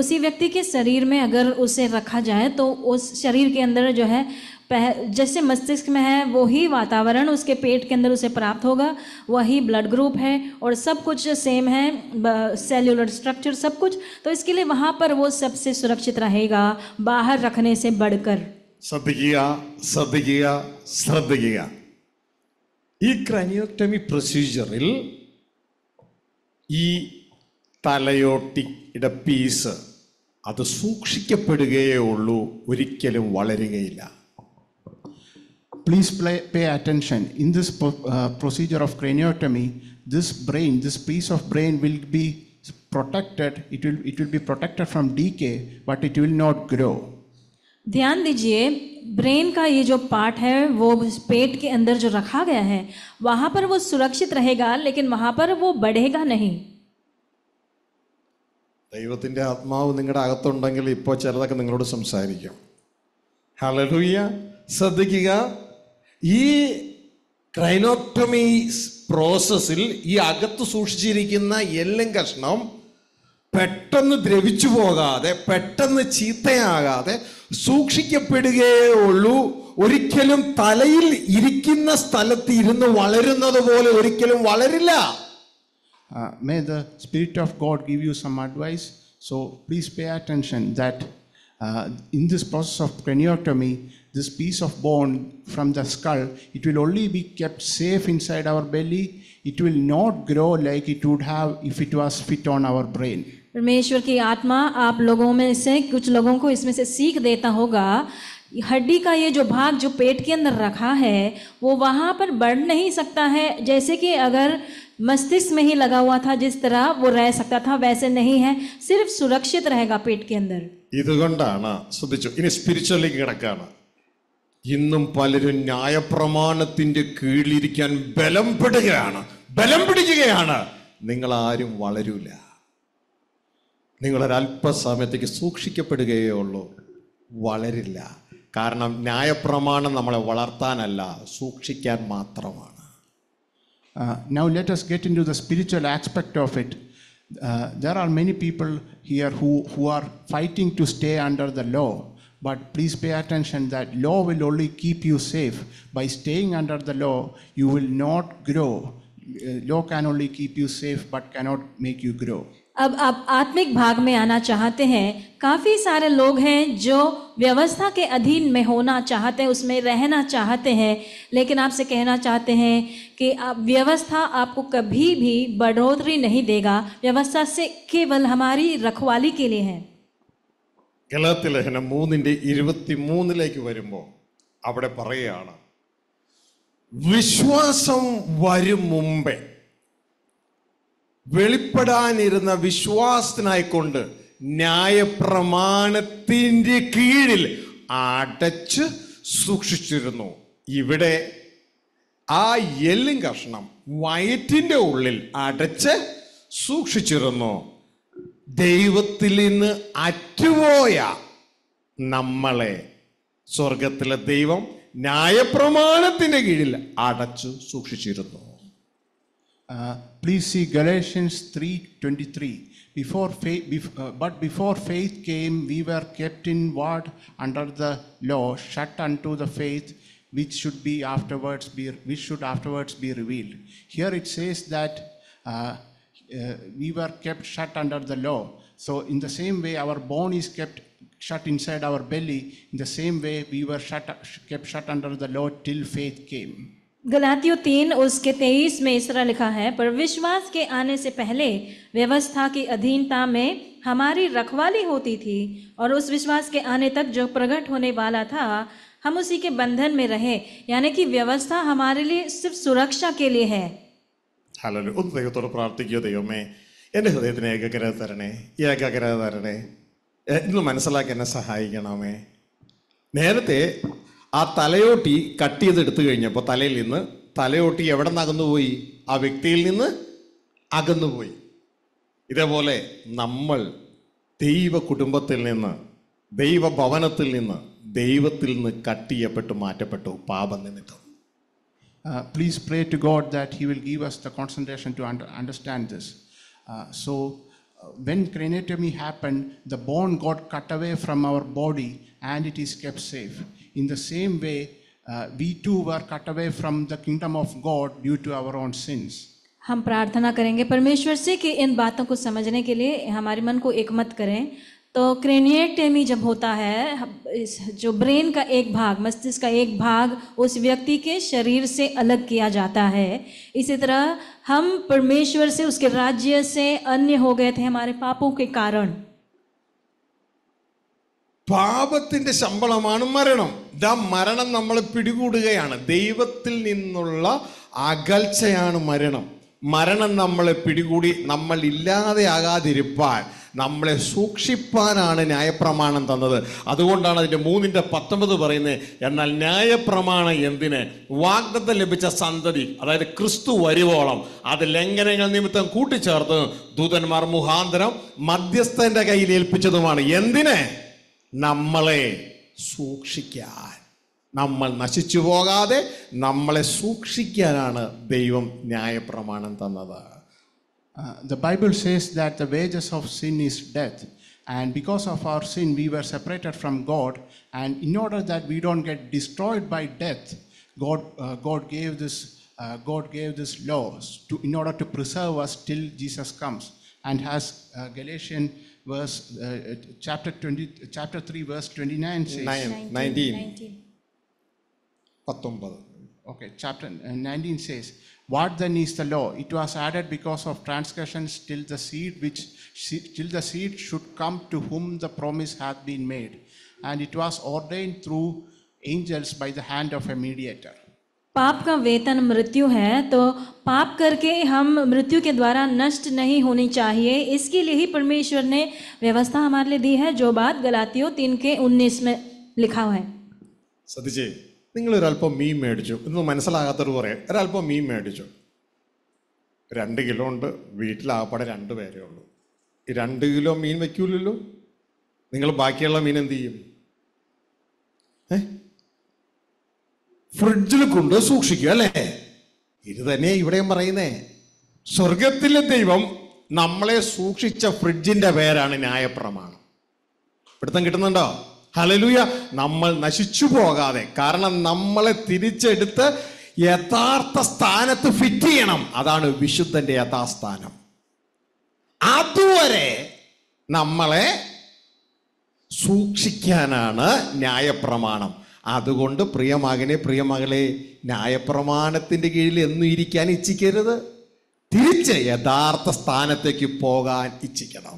उसी व्यक्ति के शरीर में अगर उसे रखा जाए तो उस शरीर के अंदर जो है पह जैसे मस्तिष्क में है वही वातावरण उसके पेट के अंदर उसे प्राप्त होगा वही ब्लड ग्रुप है और सब कुछ सेम है सेल्यूलर स्ट्रक्चर सब कुछ तो इसके लिए वहाँ पर वो सबसे सुरक्षित रहेगा बाहर रखने से बढ़कर सब ശ്രദ്ധിക്കുക ശ്രദ്ധിക്കുക ശ്രദ്ധിക്കുക ഈ ക്രനിയോക്ടമി പ്രൊസീജിയറിൽ ഈ തലയോട്ടിയുടെ പീസ് അത് സൂക്ഷിക്കപ്പെടുകയേ ഉള്ളൂ ഒരിക്കലും വളരുകയില്ല please play, pay attention. In this uh, procedure of craniotomy, this brain, this piece of brain will be protected, it will, it will be protected from decay, but it will not grow. ध्यान दीजिए brain का ये जो part है वो पेट के अंदर जो रखा गया है वहाँ पर वो सुरक्षित रहेगा लेकिन वहाँ पर वो बढ़ेगा नहीं ദൈവത്തിൻ്റെ ആത്മാവ് നിങ്ങളുടെ അകത്തുണ്ടെങ്കിൽ ഇപ്പോൾ ചിലതൊക്കെ നിങ്ങളോട് സംസാരിക്കും ഹലലൂയ ശ്രദ്ധിക്കുക ഈ ക്രൈനോട്ടമി പ്രോസസ്സിൽ ഈ അകത്ത് സൂക്ഷിച്ചിരിക്കുന്ന എല്ലും കഷ്ണം പെട്ടെന്ന് ദ്രവിച്ചു പോകാതെ പെട്ടെന്ന് ചീത്തയാകാതെ സൂക്ഷിക്കപ്പെടുകയേ ഉള്ളൂ ഒരിക്കലും തലയിൽ ഇരിക്കുന്ന സ്ഥലത്ത് ഇരുന്ന് വളരുന്നത് പോലെ ഒരിക്കലും വളരില്ല may the spirit of God give you some advice so please pay attention that in this process of craniotomy this piece of bone from the skull, it will only be kept safe inside our belly. It will not grow like it would have if it was fit on our brain. परमेश्वर की आत्मा आप लोगों में से कुछ लोगों को इसमें से सीख देता होगा हड्डी का ये जो भाग जो पेट के अंदर रखा है वो वहाँ पर बढ़ नहीं सकता है जैसे कि अगर मस्तिष्क में ही लगा हुआ था जिस तरह वो रह सकता था वैसे नहीं है सिर्फ सुरक्षित रहेगा पेट के अंदर ना सुधिचो इन स्पिरिचुअली ഇന്നും പലരും ന്യായപ്രമാണത്തിന്റെ കീഴിലിരിക്കാൻ ബലം പിടുകയാണ് ബലം പിടിക്കുകയാണ് നിങ്ങൾ ആരും വളരൂല നിങ്ങളൊരല്പസമയത്തേക്ക് സൂക്ഷിക്കപ്പെടുകയേ ഉള്ളൂ വളരില്ല കാരണം ന്യായപ്രമാണം നമ്മളെ വളർത്താനല്ല സൂക്ഷിക്കാൻ മാത്രമാണ് now let's get into the spiritual aspect of it there are many people here who who are fighting to stay under the law But please pay attention that law will only keep you safe. By staying under the law, you will not grow. Law can only keep you safe but cannot make you grow. अब आप आत्मिक भाग में आना चाहते हैं काफ़ी सारे लोग हैं जो व्यवस्था के अधीन में होना चाहते हैं उसमें रहना चाहते हैं लेकिन आपसे कहना चाहते हैं कि आप व्यवस्था आपको कभी भी बढ़ोतरी नहीं देगा व्यवस्था से केवल हमारी रखवाली के लिए है ഗലത്തി ലഹനം മൂന്നിൻ്റെ ഇരുപത്തി മൂന്നിലേക്ക് വരുമ്പോൾ അവിടെ പറയുകയാണ് വിശ്വാസം വരും മുമ്പേ വെളിപ്പെടാനിരുന്ന വിശ്വാസത്തിനായിക്കൊണ്ട് ന്യായപ്രമാണത്തിൻ്റെ കീഴിൽ അടച്ച് സൂക്ഷിച്ചിരുന്നു ഇവിടെ ആ എല്ലും കഷ്ണം വയറ്റിൻ്റെ ഉള്ളിൽ അടച്ച് സൂക്ഷിച്ചിരുന്നു ദൈവത്തിൽ നിന്ന് അറ്റുപോയ നമ്മളെ സ്വർഗത്തിലെ ദൈവം ന്യായപ്രമാണത്തിന്റെ കീഴിൽ അടച്ചു സൂക്ഷിച്ചിരുന്നു please see Galatians three twenty three before but before faith came we were kept in ward under the law shut unto the faith which should be afterwards be which should afterwards be revealed here it says that uh, uh, we were kept shut under the law. So in the same way, our bone is kept shut inside our belly. In the same way, we were shut, kept shut under the law till faith came. गलातियों तीन उसके तेईस में इस तरह लिखा है पर विश्वास के आने से पहले व्यवस्था की अधीनता में हमारी रखवाली होती थी और उस विश्वास के आने तक जो प्रकट होने वाला था हम उसी के बंधन में रहे यानी कि व्यवस्था हमारे लिए सिर्फ सुरक्षा के लिए है ഹലോ ഒന്ന് ദൈവത്തോട് പ്രാർത്ഥിക്കുക ദൈവമേ എൻ്റെ ഹൃദയത്തിന് ഏകാഗ്രത തരണേ ഏകാഗ്രത തരണേ ഇന്ന് മനസ്സിലാക്കി എന്നെ സഹായിക്കണമേ നേരത്തെ ആ തലയോട്ടി കട്ട് എടുത്തു കഴിഞ്ഞപ്പോൾ തലയിൽ നിന്ന് തലയോട്ടി എവിടെ നിന്ന് അകന്നുപോയി ആ വ്യക്തിയിൽ നിന്ന് അകന്നുപോയി ഇതേപോലെ നമ്മൾ ദൈവ കുടുംബത്തിൽ നിന്ന് ദൈവ ഭവനത്തിൽ നിന്ന് ദൈവത്തിൽ നിന്ന് കട്ട് ചെയ്യപ്പെട്ടു മാറ്റപ്പെട്ടു പാപനിമിത്തം please pray to God that He will give us the concentration to under, understand this. Uh, so, uh, when craniotomy happened, the bone got cut away from our body and it is kept safe. In the same way, uh, we too were cut away from the kingdom of God due to our own sins. हम प्रार्थना करेंगे परमेश्वर से कि इन बातों को समझने के लिए हमारे मन को एकमत करें तो क्रेनिएटेमी जब होता है इस जो ब्रेन का एक भाग मस्तिष्क का एक भाग उस व्यक्ति के शरीर से अलग किया जाता है इसी तरह हम परमेश्वर से उसके राज्य से अन्य हो गए थे हमारे पापों के कारण പാപത്തിൻ്റെ ശമ്പളമാണ് മരണം ദാ മരണം നമ്മളെ പിടികൂടുകയാണ് ദൈവത്തിൽ നിന്നുള്ള അകൽച്ചയാണ് മരണം മരണം നമ്മളെ പിടികൂടി നമ്മൾ ഇല്ലാതെയാകാതിരിപ്പാൻ നമ്മളെ സൂക്ഷിപ്പാനാണ് ന്യായപ്രമാണം തന്നത് അതുകൊണ്ടാണ് അതിൻ്റെ മൂന്നിൻ്റെ പത്തൊമ്പത് പറയുന്നത് എന്നാൽ ന്യായപ്രമാണം എന്തിന് വാഗ്ദത്തം ലഭിച്ച സന്തതി അതായത് ക്രിസ്തു വരുവോളം അത് ലംഘനങ്ങൾ നിമിത്തം കൂട്ടിച്ചേർത്ത് ദൂതന്മാർ മുഖാന്തരം മധ്യസ്ഥൻ്റെ കയ്യിൽ ഏൽപ്പിച്ചതുമാണ് എന്തിന് നമ്മളെ സൂക്ഷിക്കാൻ നമ്മൾ നശിച്ചു പോകാതെ നമ്മളെ സൂക്ഷിക്കാനാണ് ദൈവം ന്യായപ്രമാണം തന്നത് Uh, the Bible says that the wages of sin is death. And because of our sin, we were separated from God. And in order that we don't get destroyed by death, God, uh, God gave this uh, God gave this laws to, in order to preserve us till Jesus comes. And as uh, Galatian verse uh, chapter 20, chapter 3 verse 29 says. 19. 19. 19. Okay, chapter uh, 19 says, What then is the law? It was added because of transgressions till the seed which till the seed should come to whom the promise hath been made, and it was ordained through angels by the hand of a mediator. पाप का वेतन मृत्यु है तो पाप करके हम मृत्यु के द्वारा नष्ट नहीं होनी चाहिए इसके लिए ही परमेश्वर ने व्यवस्था हमारे लिए दी है जो बात गलातियों तीन के उन्नीस में लिखा हुआ है जी നിങ്ങളൊരല്പം മീൻ മേടിച്ചു എന്ന് മനസ്സിലാകാത്തത് പറയാം ഒരല്പം മീൻ മേടിച്ചു രണ്ട് കിലോ ഉണ്ട് വീട്ടിലാകപ്പാടെ രണ്ട് പേരേ ഉള്ളൂ ഈ രണ്ട് കിലോ മീൻ വയ്ക്കൂലല്ലോ നിങ്ങൾ ബാക്കിയുള്ള മീൻ എന്ത് ചെയ്യും ഏ ഫ്രിഡ്ജിൽ കൊണ്ട് സൂക്ഷിക്കുക അല്ലേ ഇത് തന്നെ ഇവിടെയും പറയുന്നേ സ്വർഗത്തിലെ ദൈവം നമ്മളെ സൂക്ഷിച്ച ഫ്രിഡ്ജിന്റെ പേരാണ് ന്യായപ്രമാണം പിടുത്തം കിട്ടുന്നുണ്ടോ ഹലലൂയ നമ്മൾ നശിച്ചു പോകാതെ കാരണം നമ്മളെ തിരിച്ചെടുത്ത് യഥാർത്ഥ സ്ഥാനത്ത് ഫിറ്റ് ചെയ്യണം അതാണ് വിശുദ്ധന്റെ യഥാസ്ഥാനം അതുവരെ നമ്മളെ സൂക്ഷിക്കാനാണ് ന്യായപ്രമാണം അതുകൊണ്ട് പ്രിയമകനെ പ്രിയമകളെ ന്യായപ്രമാണത്തിൻ്റെ കീഴിൽ എന്നും ഇരിക്കാൻ ഇച്ഛിക്കരുത് തിരിച്ച് യഥാർത്ഥ സ്ഥാനത്തേക്ക് പോകാൻ ഇച്ഛിക്കണം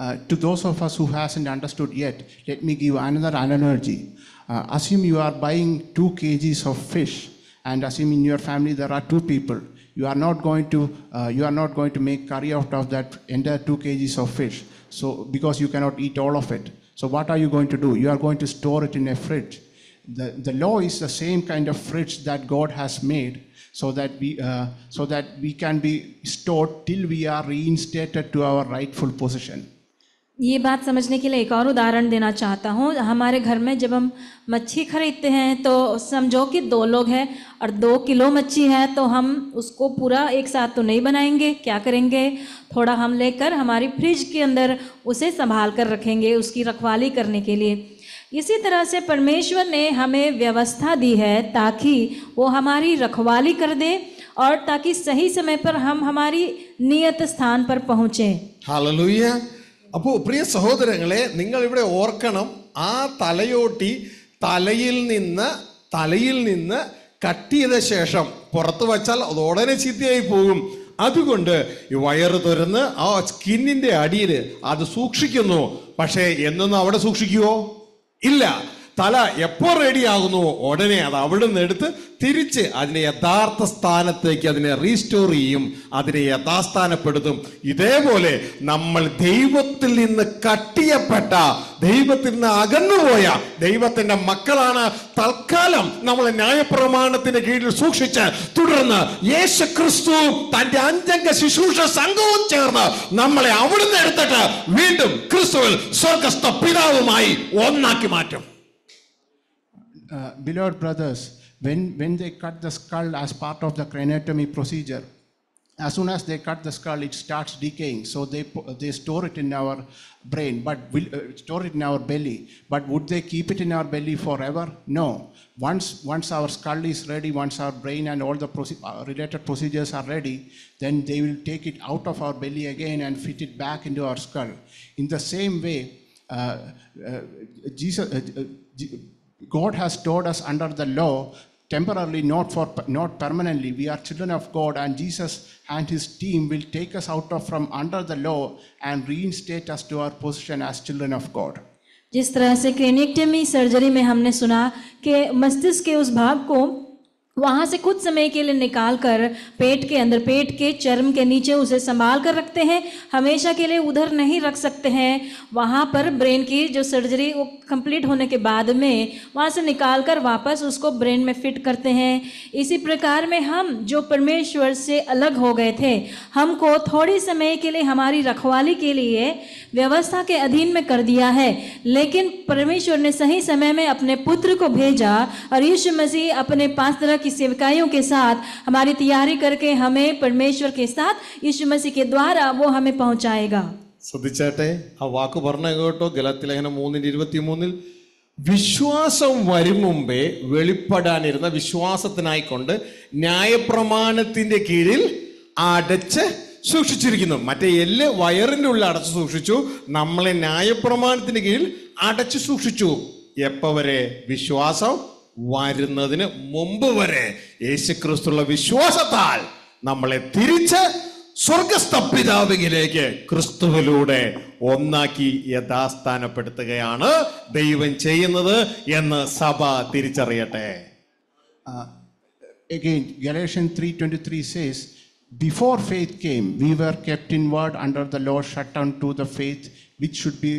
Uh, to those of us who hasn't understood yet, let me give another analogy. Uh, assume you are buying two kgs of fish, and assume in your family there are two people. You are not going to uh, you are not going to make curry out of that entire two kgs of fish. So because you cannot eat all of it. So what are you going to do? You are going to store it in a fridge. The, the law is the same kind of fridge that God has made so that we uh, so that we can be stored till we are reinstated to our rightful position. ये बात समझने के लिए एक और उदाहरण देना चाहता हूँ हमारे घर में जब हम मच्छी खरीदते हैं तो समझो कि दो लोग हैं और दो किलो मच्छी है तो हम उसको पूरा एक साथ तो नहीं बनाएंगे क्या करेंगे थोड़ा हम लेकर हमारी फ्रिज के अंदर उसे संभाल कर रखेंगे उसकी रखवाली करने के लिए इसी तरह से परमेश्वर ने हमें व्यवस्था दी है ताकि वो हमारी रखवाली कर दे और ताकि सही समय पर हम हमारी नियत स्थान पर पहुँचें हालेलुया അപ്പോൾ പ്രിയ സഹോദരങ്ങളെ നിങ്ങൾ ഇവിടെ ഓർക്കണം ആ തലയോട്ടി തലയിൽ നിന്ന് തലയിൽ നിന്ന് കട്ട് ചെയ്ത ശേഷം പുറത്ത് വച്ചാൽ അത് ഉടനെ ചീത്തയായി പോകും അതുകൊണ്ട് ഈ വയറ് തുറന്ന് ആ സ്കിന്നിൻ്റെ അടിയിൽ അത് സൂക്ഷിക്കുന്നു പക്ഷേ എന്നൊന്നും അവിടെ സൂക്ഷിക്കുവോ ഇല്ല തല റെഡി ആകുന്നു ഉടനെ അത് അവിടെ നിന്ന് എടുത്ത് തിരിച്ച് അതിനെ യഥാർത്ഥ സ്ഥാനത്തേക്ക് അതിനെ റീസ്റ്റോർ ചെയ്യും അതിനെ യഥാസ്ഥാനപ്പെടുത്തും ഇതേപോലെ നമ്മൾ ദൈവത്തിൽ നിന്ന് കട്ടിയപ്പെട്ട ദൈവത്തിൽ നിന്ന് അകന്നുപോയ ദൈവത്തിന്റെ മക്കളാണ് തൽക്കാലം നമ്മളെ ന്യായപ്രമാണത്തിന്റെ കീഴിൽ സൂക്ഷിച്ച് തുടർന്ന് യേശു ക്രിസ്തു തന്റെ അഞ്ചംഗ ശുശ്രൂഷ സംഘവും ചേർന്ന് നമ്മളെ അവിടുന്ന് എടുത്തിട്ട് വീണ്ടും ക്രിസ്തുവിൽ സ്വർഗസ്ഥ പിതാവുമായി ഒന്നാക്കി മാറ്റും Uh, beloved brothers, when, when they cut the skull as part of the craniotomy procedure, as soon as they cut the skull, it starts decaying. So they, they store it in our brain, but will, uh, store it in our belly. But would they keep it in our belly forever? No. Once, once our skull is ready, once our brain and all the proce uh, related procedures are ready, then they will take it out of our belly again and fit it back into our skull. In the same way, uh, uh Jesus, God has stored us under the law temporarily, not for not permanently. We are children of God, and Jesus and his team will take us out of from under the law and reinstate us to our position as children of God. जिस तरह से क्रेनिक्टमी surgery में हमने सुना कि मस्तिष्क के उस भाग को वहाँ से कुछ समय के लिए निकाल कर पेट के अंदर पेट के चर्म के नीचे उसे संभाल कर रखते हैं हमेशा के लिए उधर नहीं रख सकते हैं वहाँ पर ब्रेन की जो सर्जरी वो कंप्लीट होने के बाद में वहाँ से निकाल कर वापस उसको ब्रेन में फिट करते हैं इसी प्रकार में हम जो परमेश्वर से अलग हो गए थे हमको थोड़ी समय के लिए हमारी रखवाली के लिए व्यवस्था के अधीन में कर दिया है लेकिन परमेश्वर ने सही समय में अपने पुत्र को भेजा और यीशु मसीह अपने पास तरह की की सेवकाइयों के साथ हमारी तैयारी करके हमें परमेश्वर के साथ यीशु मसीह के द्वारा वो हमें पहुंचाएगा ശ്രദ്ധിച്ചാട്ടെ ആ വാക്ക് പറഞ്ഞ കേട്ടോ ഗലത്തിലേഖനം മൂന്നിന്റെ മൂന്നിൽ വിശ്വാസം വരും മുമ്പേ വെളിപ്പെടാനിരുന്ന വിശ്വാസത്തിനായിക്കൊണ്ട് ന്യായപ്രമാണത്തിന്റെ കീഴിൽ അടച്ച് സൂക്ഷിച്ചിരിക്കുന്നു മറ്റേ എല്ല് വയറിൻ്റെ ഉള്ളിൽ അടച്ചു സൂക്ഷിച്ചു നമ്മളെ ന്യായപ്രമാണത്തിൻ്റെ കീഴിൽ അടച്ചു സൂക്ഷിച്ചു എപ്പോ വരെ വിശ്വാസം വരുന്നതിന് മുമ്പ് വരെ യേശുക്രിസ്തുള്ള വിശ്വാസത്താൽ നമ്മളെ തിരിച്ച് സ്വർഗസ്ഥ പിതാവിലേക്ക് ക്രിസ്തുവിലൂടെ ഒന്നാക്കി യഥാസ്ഥാനപ്പെടുത്തുകയാണ് ദൈവം ചെയ്യുന്നത് എന്ന് സഭ തിരിച്ചറിയട്ടെ again galatians 3.23 says before faith came we were kept inward under the law shut down to the faith which should be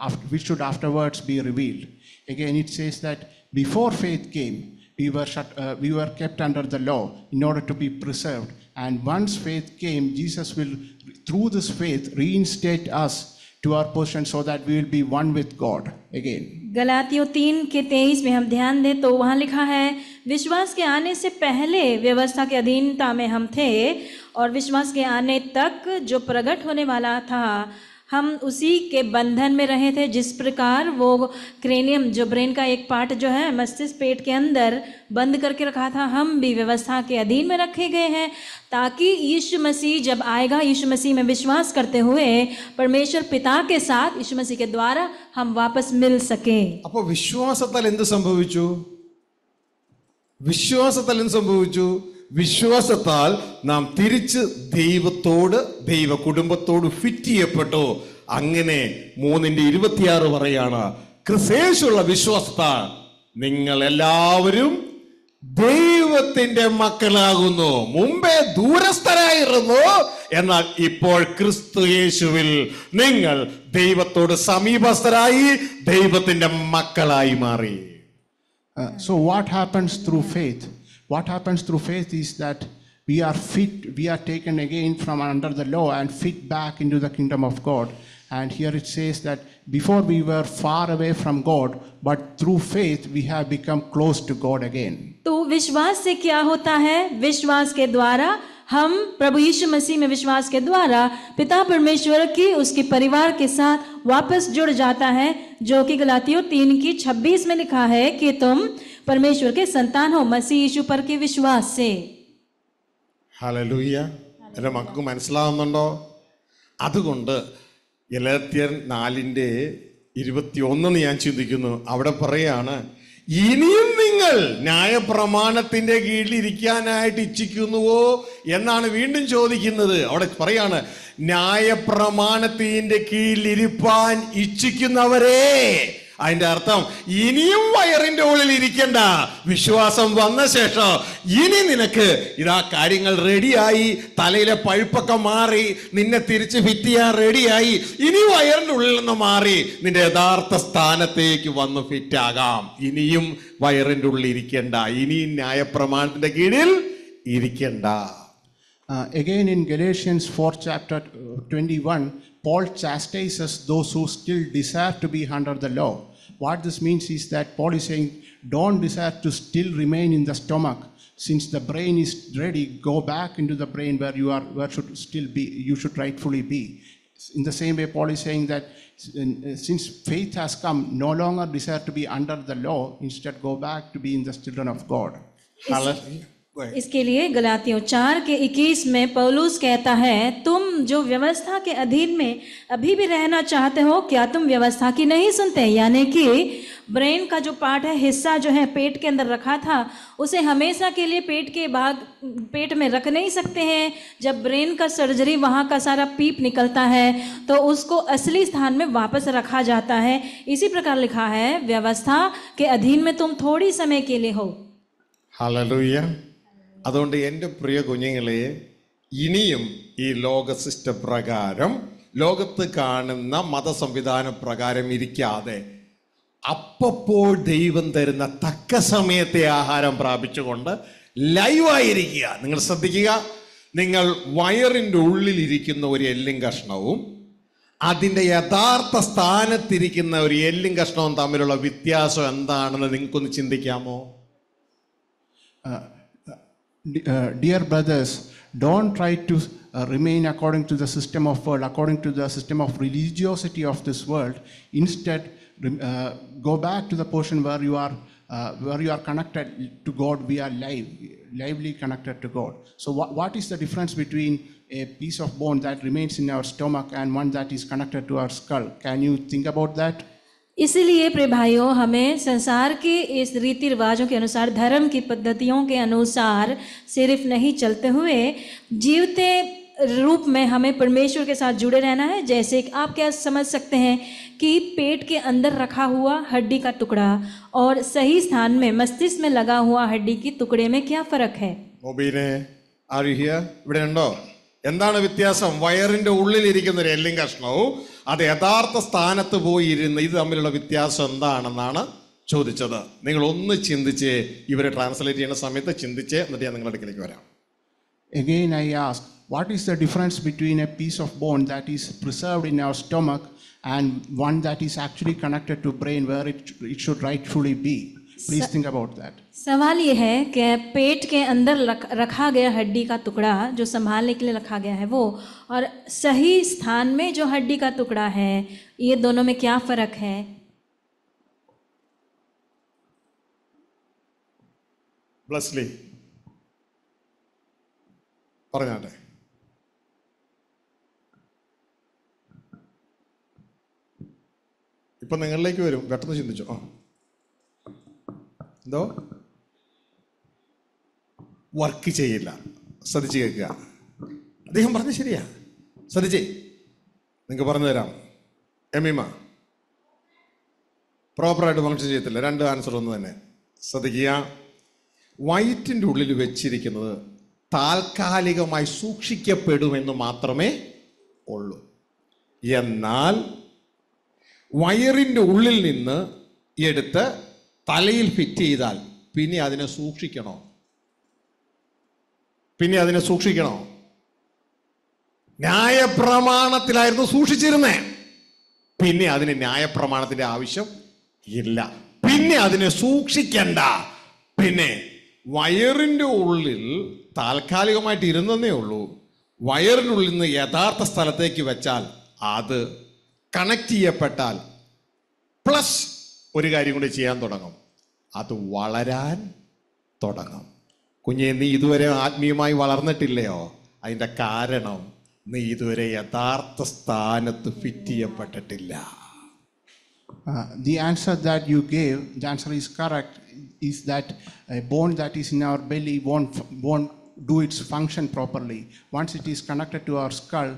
after, which should afterwards be revealed. Again, it says that before faith came, we were, shut, uh, we were kept under the law in order to be preserved. And once faith came, Jesus will, through this faith, reinstate us to our position so that we will be one with God again. गलातियों तीन के तेईस में हम ध्यान दें तो वहाँ लिखा है विश्वास के आने से पहले व्यवस्था के अधीनता में हम थे और विश्वास के आने तक जो प्रकट होने वाला था हम उसी के बंधन में रहे थे जिस प्रकार वो क्रेनियम जो ब्रेन का एक पार्ट जो है मस्तिष्क पेट के अंदर बंद करके रखा था हम भी व्यवस्था के अधीन में रखे गए हैं ताकि यीशु मसीह जब आएगा यीशु मसीह में विश्वास करते हुए परमेश्वर पिता के साथ यीशु मसीह के द्वारा हम वापस मिल सके अब विश्वास संभव विश्वास संभव വിശ്വാസത്താൽ നാം തിരിച്ച് ദൈവത്തോട് ദൈവ കുടുംബത്തോട് ഫിറ്റ് ചെയ്യപ്പെട്ടു അങ്ങനെ മൂന്നിന്റെ ഇരുപത്തിയാറ് പറയാണ് ക്രിസേഷുള്ള വിശ്വാസത്താൽ നിങ്ങൾ എല്ലാവരും ദൈവത്തിന്റെ മക്കളാകുന്നു മുമ്പേ ദൂരസ്ഥരായിരുന്നു എന്നാൽ ഇപ്പോൾ ക്രിസ്തു യേശുവിൽ നിങ്ങൾ ദൈവത്തോട് സമീപസ്ഥരായി ദൈവത്തിന്റെ മക്കളായി മാറി so what happens through faith What happens through faith is that we are fit, we are taken again from under the law and fit back into the kingdom of God. And here it says that before we were far away from God, but through faith we have become close to God again. तो विश्वास से क्या होता है विश्वास के द्वारा हम प्रभु यीशु मसीह में विश्वास के द्वारा पिता परमेश्वर की उसके परिवार के साथ वापस जुड़ जाता है जो कि गलातियों तीन की छब्बीस में लिखा है कि तुम परमेश्वर के संतान हो मसीह यीशु पर के विश्वास से ഹലലൂയ്യ എൻ്റെ മക്കൾക്ക് മനസ്സിലാവുന്നുണ്ടോ അതുകൊണ്ട് എലത്തിയർ നാലിൻ്റെ ഇരുപത്തിയൊന്നെന്ന് ഞാൻ ചിന്തിക്കുന്നു അവിടെ പറയാണ് ഇനിയും നിങ്ങൾ ന്യായപ്രമാണത്തിന്റെ കീഴിൽ ഇരിക്കാനായിട്ട് ഇച്ഛിക്കുന്നുവോ എന്നാണ് വീണ്ടും ചോദിക്കുന്നത് അവിടെ പറയാണ് ന്യായപ്രമാണത്തിന്റെ കീഴിൽ ഇരിപ്പാൻ ഇച്ഛിക്കുന്നവരെ അതിന്റെ അർത്ഥം ഇനിയും വയറിന്റെ ഉള്ളിൽ ഇരിക്കണ്ട വിശ്വാസം വന്ന ശേഷം ഇനി നിനക്ക് ഇതാ കാര്യങ്ങൾ റെഡിയായി തലയിലെ പഴുപ്പൊക്കെ മാറി നിന്നെ തിരിച്ച് ഫിറ്റ് ചെയ്യാൻ റെഡിയായി ഇനി വയറിന്റെ ഉള്ളിൽ നിന്ന് മാറി നിന്റെ യഥാർത്ഥ സ്ഥാനത്തേക്ക് വന്ന് ഫിറ്റ് ആകാം ഇനിയും വയറിന്റെ ഉള്ളിൽ ഇരിക്കണ്ട ഇനി ന്യായപ്രമാണത്തിന്റെ കീഴിൽ ഇരിക്കണ്ട Uh, again in Galatians 4, chapter 21, uh, Paul chastises those who still desire to be under the law. What this means is that Paul is saying, don't desire to still remain in the stomach. Since the brain is ready, go back into the brain where you are, where should still be, you should rightfully be. In the same way, Paul is saying that uh, since faith has come, no longer desire to be under the law, instead go back to being the children of God. इसके लिए गलातियों चार के इक्कीस में पौलूस कहता है तुम जो व्यवस्था के अधीन में अभी भी रहना चाहते हो क्या तुम व्यवस्था की नहीं सुनते यानी कि ब्रेन का जो पार्ट है हिस्सा जो है पेट के अंदर रखा था उसे हमेशा के लिए पेट के भाग पेट में रख नहीं सकते हैं जब ब्रेन का सर्जरी वहाँ का सारा पीप निकलता है तो उसको असली स्थान में वापस रखा जाता है इसी प्रकार लिखा है व्यवस्था के अधीन में तुम थोड़ी समय के लिए हो हालेलुया അതുകൊണ്ട് എൻ്റെ പ്രിയ കുഞ്ഞുങ്ങളെ ഇനിയും ഈ ലോക സിസ്റ്റം പ്രകാരം ലോകത്ത് കാണുന്ന സംവിധാന പ്രകാരം ഇരിക്കാതെ അപ്പപ്പോൾ ദൈവം തരുന്ന തക്ക സമയത്തെ ആഹാരം പ്രാപിച്ചുകൊണ്ട് ലൈവായിരിക്കുക നിങ്ങൾ ശ്രദ്ധിക്കുക നിങ്ങൾ വയറിൻ്റെ ഉള്ളിലിരിക്കുന്ന ഒരു എല്ലും കഷ്ണവും അതിൻ്റെ യഥാർത്ഥ സ്ഥാനത്തിരിക്കുന്ന ഒരു എല്ലും കഷ്ണവും തമ്മിലുള്ള വ്യത്യാസം എന്താണെന്ന് നിങ്ങൾക്കൊന്ന് ചിന്തിക്കാമോ Uh, dear brothers, don't try to uh, remain according to the system of world, according to the system of religiosity of this world. Instead, uh, go back to the portion where you are uh, where you are connected to God. We are live, lively connected to God. So, wh what is the difference between a piece of bone that remains in our stomach and one that is connected to our skull? Can you think about that? इसलिए प्रे भाइयों हमें संसार के इस रीति रिवाजों के अनुसार धर्म की पद्धतियों के अनुसार सिर्फ नहीं चलते हुए जीवते रूप में हमें परमेश्वर के साथ जुड़े रहना है जैसे आप क्या समझ सकते हैं कि पेट के अंदर रखा हुआ हड्डी का टुकड़ा और सही स्थान में मस्तिष्क में लगा हुआ हड्डी के टुकड़े में क्या फर्क है എന്താണ് വ്യത്യാസം വയറിന്റെ ഉള്ളിലിരിക്കുന്ന ഒരു എല്ലിംഗ് കഷ്ണവും അത് യഥാർത്ഥ സ്ഥാനത്ത് പോയിരുന്ന ഇത് തമ്മിലുള്ള വ്യത്യാസം എന്താണെന്നാണ് ചോദിച്ചത് നിങ്ങൾ ഒന്ന് ചിന്തിച്ച് ഇവരെ ട്രാൻസ്ലേറ്റ് ചെയ്യുന്ന സമയത്ത് ചിന്തിച്ച് എന്നിട്ട് ഞാൻ നിങ്ങളുടെ അടുക്കലേക്ക് വരാം again I ask what is the difference between a piece of bone that is preserved in our stomach and one that is actually connected to brain where it it should rightfully be please think about that सवाल ये है कि पेट के अंदर रख, रखा गया हड्डी का टुकड़ा जो संभालने के लिए रखा गया है वो और सही स्थान में जो हड्डी का टुकड़ा है ये दोनों में क्या फ़र्क है ബ്ലസ്ലി പറഞ്ഞാട്ടെ നിങ്ങളിലേക്ക് വരും പെട്ടെന്ന് ചിന്തിച്ചു ആ എന്തോ വർക്ക് ചെയ്യില്ല ശ്രദ്ധിച്ച് കേൾക്കുക അദ്ദേഹം പറഞ്ഞ ശരിയാ ശ്രദ്ധിച്ചേ നിങ്ങൾക്ക് പറഞ്ഞു തരാം എമിമ പ്രോപ്പറായിട്ട് ഫങ്ഷൻ ചെയ്യത്തില്ല രണ്ട് ആൻസർ ഒന്ന് തന്നെ ശ്രദ്ധിക്കുക വയറ്റിൻ്റെ ഉള്ളിൽ വെച്ചിരിക്കുന്നത് താൽക്കാലികമായി സൂക്ഷിക്കപ്പെടുമെന്ന് മാത്രമേ ഉള്ളൂ എന്നാൽ വയറിൻ്റെ ഉള്ളിൽ നിന്ന് എടുത്ത് തലയിൽ ഫിറ്റ് ചെയ്താൽ പിന്നെ അതിനെ സൂക്ഷിക്കണോ പിന്നെ അതിനെ സൂക്ഷിക്കണോ ന്യായപ്രമാണത്തിലായിരുന്നു സൂക്ഷിച്ചിരുന്നേ പിന്നെ അതിന് ന്യായപ്രമാണത്തിന്റെ ആവശ്യം ഇല്ല പിന്നെ അതിനെ സൂക്ഷിക്കണ്ട പിന്നെ വയറിൻ്റെ ഉള്ളിൽ താൽക്കാലികമായിട്ട് ഇരുന്നേ ഉള്ളൂ വയറിനുള്ളിൽ നിന്ന് യഥാർത്ഥ സ്ഥലത്തേക്ക് വെച്ചാൽ അത് കണക്ട് ചെയ്യപ്പെട്ടാൽ പ്ലസ് ഒരു കാര്യം കൂടി ചെയ്യാൻ തുടങ്ങും അത് വളരാൻ തുടങ്ങും കുഞ്ഞെ നീ ഇതുവരെ ആത്മീയമായി വളർന്നിട്ടില്ലയോ അതിൻ്റെ കാരണം നീ ഇതുവരെ യഥാർത്ഥ സ്ഥാനത്ത് ഫിറ്റ് ചെയ്യപ്പെട്ടിട്ടില്ല the answer that you gave the answer is correct is that bone that is in our belly bone bone do its function properly once it is connected to our skull,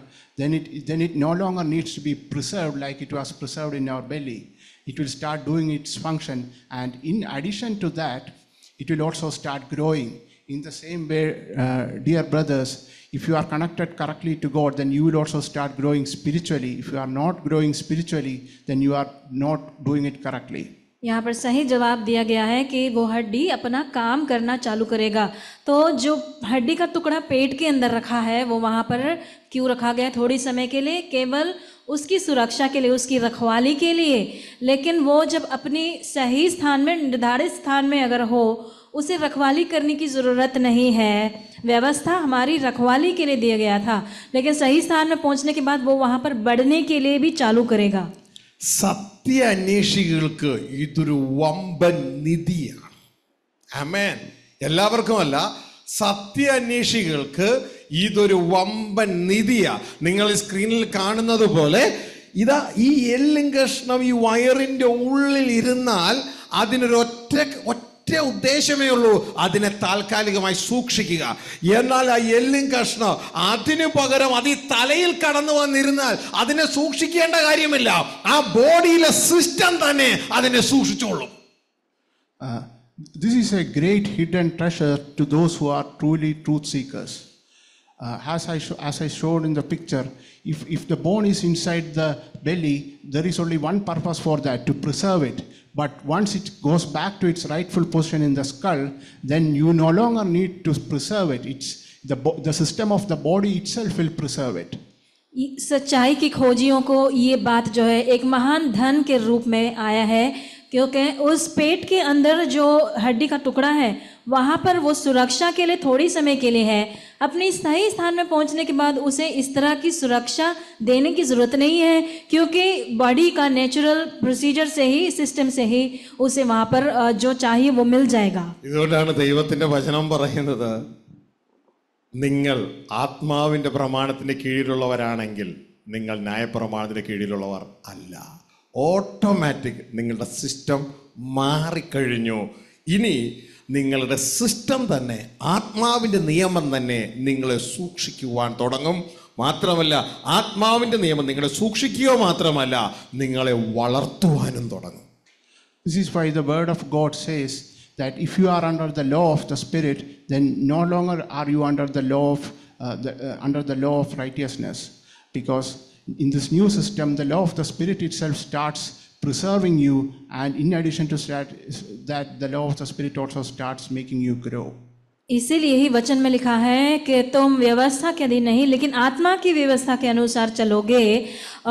then it then it no longer needs to be preserved like it was preserved in our belly. it will start doing its function. And in addition to that, it will also start growing. In the same way, uh, dear brothers, if you are connected correctly to God, then you will also start growing spiritually. If you are not growing spiritually, then you are not doing it correctly. यहाँ पर सही जवाब दिया गया है कि वो हड्डी अपना काम करना चालू करेगा तो जो हड्डी का टुकड़ा पेट के अंदर रखा है वो वहाँ पर क्यों रखा गया थोड़ी समय के लिए केवल उसकी सुरक्षा के लिए उसकी रखवाली के लिए लेकिन वो जब अपनी सही स्थान में निर्धारित स्थान में अगर हो उसे रखवाली करने की ज़रूरत नहीं है व्यवस्था हमारी रखवाली के लिए दिया गया था लेकिन सही स्थान में पहुंचने के बाद वो वहाँ पर बढ़ने के लिए भी चालू करेगा सत्य अन्वेषिक सत्य വമ്പൻ ഇതൊരു വമ്പൻ നിധിയാ നിങ്ങൾ സ്ക്രീനിൽ കാണുന്നത് പോലെ ഇതാ ഈ എല്ലും കഷ്ണം ഈ വയറിൻ്റെ ഉള്ളിൽ ഇരുന്നാൽ അതിനൊരു ഒറ്റ ഒറ്റ ഉദ്ദേശമേ ഉള്ളൂ അതിനെ താൽക്കാലികമായി സൂക്ഷിക്കുക എന്നാൽ ആ എല്ലും കഷ്ണം അതിന് പകരം അത് ഈ തലയിൽ കടന്നു വന്നിരുന്നാൽ അതിനെ സൂക്ഷിക്കേണ്ട കാര്യമില്ല ആ ബോഡിയിലെ സിസ്റ്റം തന്നെ അതിനെ സൂക്ഷിച്ചോളും this is a great hidden treasure to those who are truly truth seekers Uh, as, I as I showed in the picture, if, if the bone is inside the belly, there is only one purpose for that, to preserve it. But once it goes back to its rightful position in the skull, then you no longer need to preserve it. It's the, the system of the body itself will preserve it. सच्चाई की खोजियों को ये बात जो है एक महान धन के रूप में आया है क्योंकि उस पेट के अंदर जो हड्डी का टुकड़ा है वहाँ पर वो सुरक्षा के लिए थोड़ी समय के लिए है अपने सही स्थान में पहुँचने के बाद उसे इस तरह की सुरक्षा देने की ज़रूरत नहीं है क्योंकि बॉडी का नेचुरल प्रोसीजर से ही सिस्टम से ही उसे वहाँ पर जो चाहिए वो मिल जाएगा ദൈവത്തിൻ്റെ വചനം പറയുന്നത് നിങ്ങൾ प्रमाण പ്രമാണത്തിൻ്റെ കീഴിലുള്ളവരാണെങ്കിൽ നിങ്ങൾ ന്യായപ്രമാണത്തിൻ്റെ കീഴിലുള്ളവർ ഓട്ടോമാറ്റിക് നിങ്ങളുടെ സിസ്റ്റം മാറിക്കഴിഞ്ഞു ഇനി നിങ്ങളുടെ സിസ്റ്റം തന്നെ ആത്മാവിൻ്റെ നിയമം തന്നെ നിങ്ങളെ സൂക്ഷിക്കുവാൻ തുടങ്ങും മാത്രമല്ല ആത്മാവിൻ്റെ നിയമം നിങ്ങളെ സൂക്ഷിക്കുക മാത്രമല്ല നിങ്ങളെ വളർത്തുവാനും തുടങ്ങും this is why the word of God says that if you are under the law of the spirit then no longer are you under the law of under the law under the law of righteousness because in this new system, the law of the spirit itself starts preserving you, and in addition to that, that the law of the spirit also starts making you grow. इसीलिए ही वचन में लिखा है कि तुम व्यवस्था के अधीन नहीं लेकिन आत्मा की व्यवस्था के अनुसार चलोगे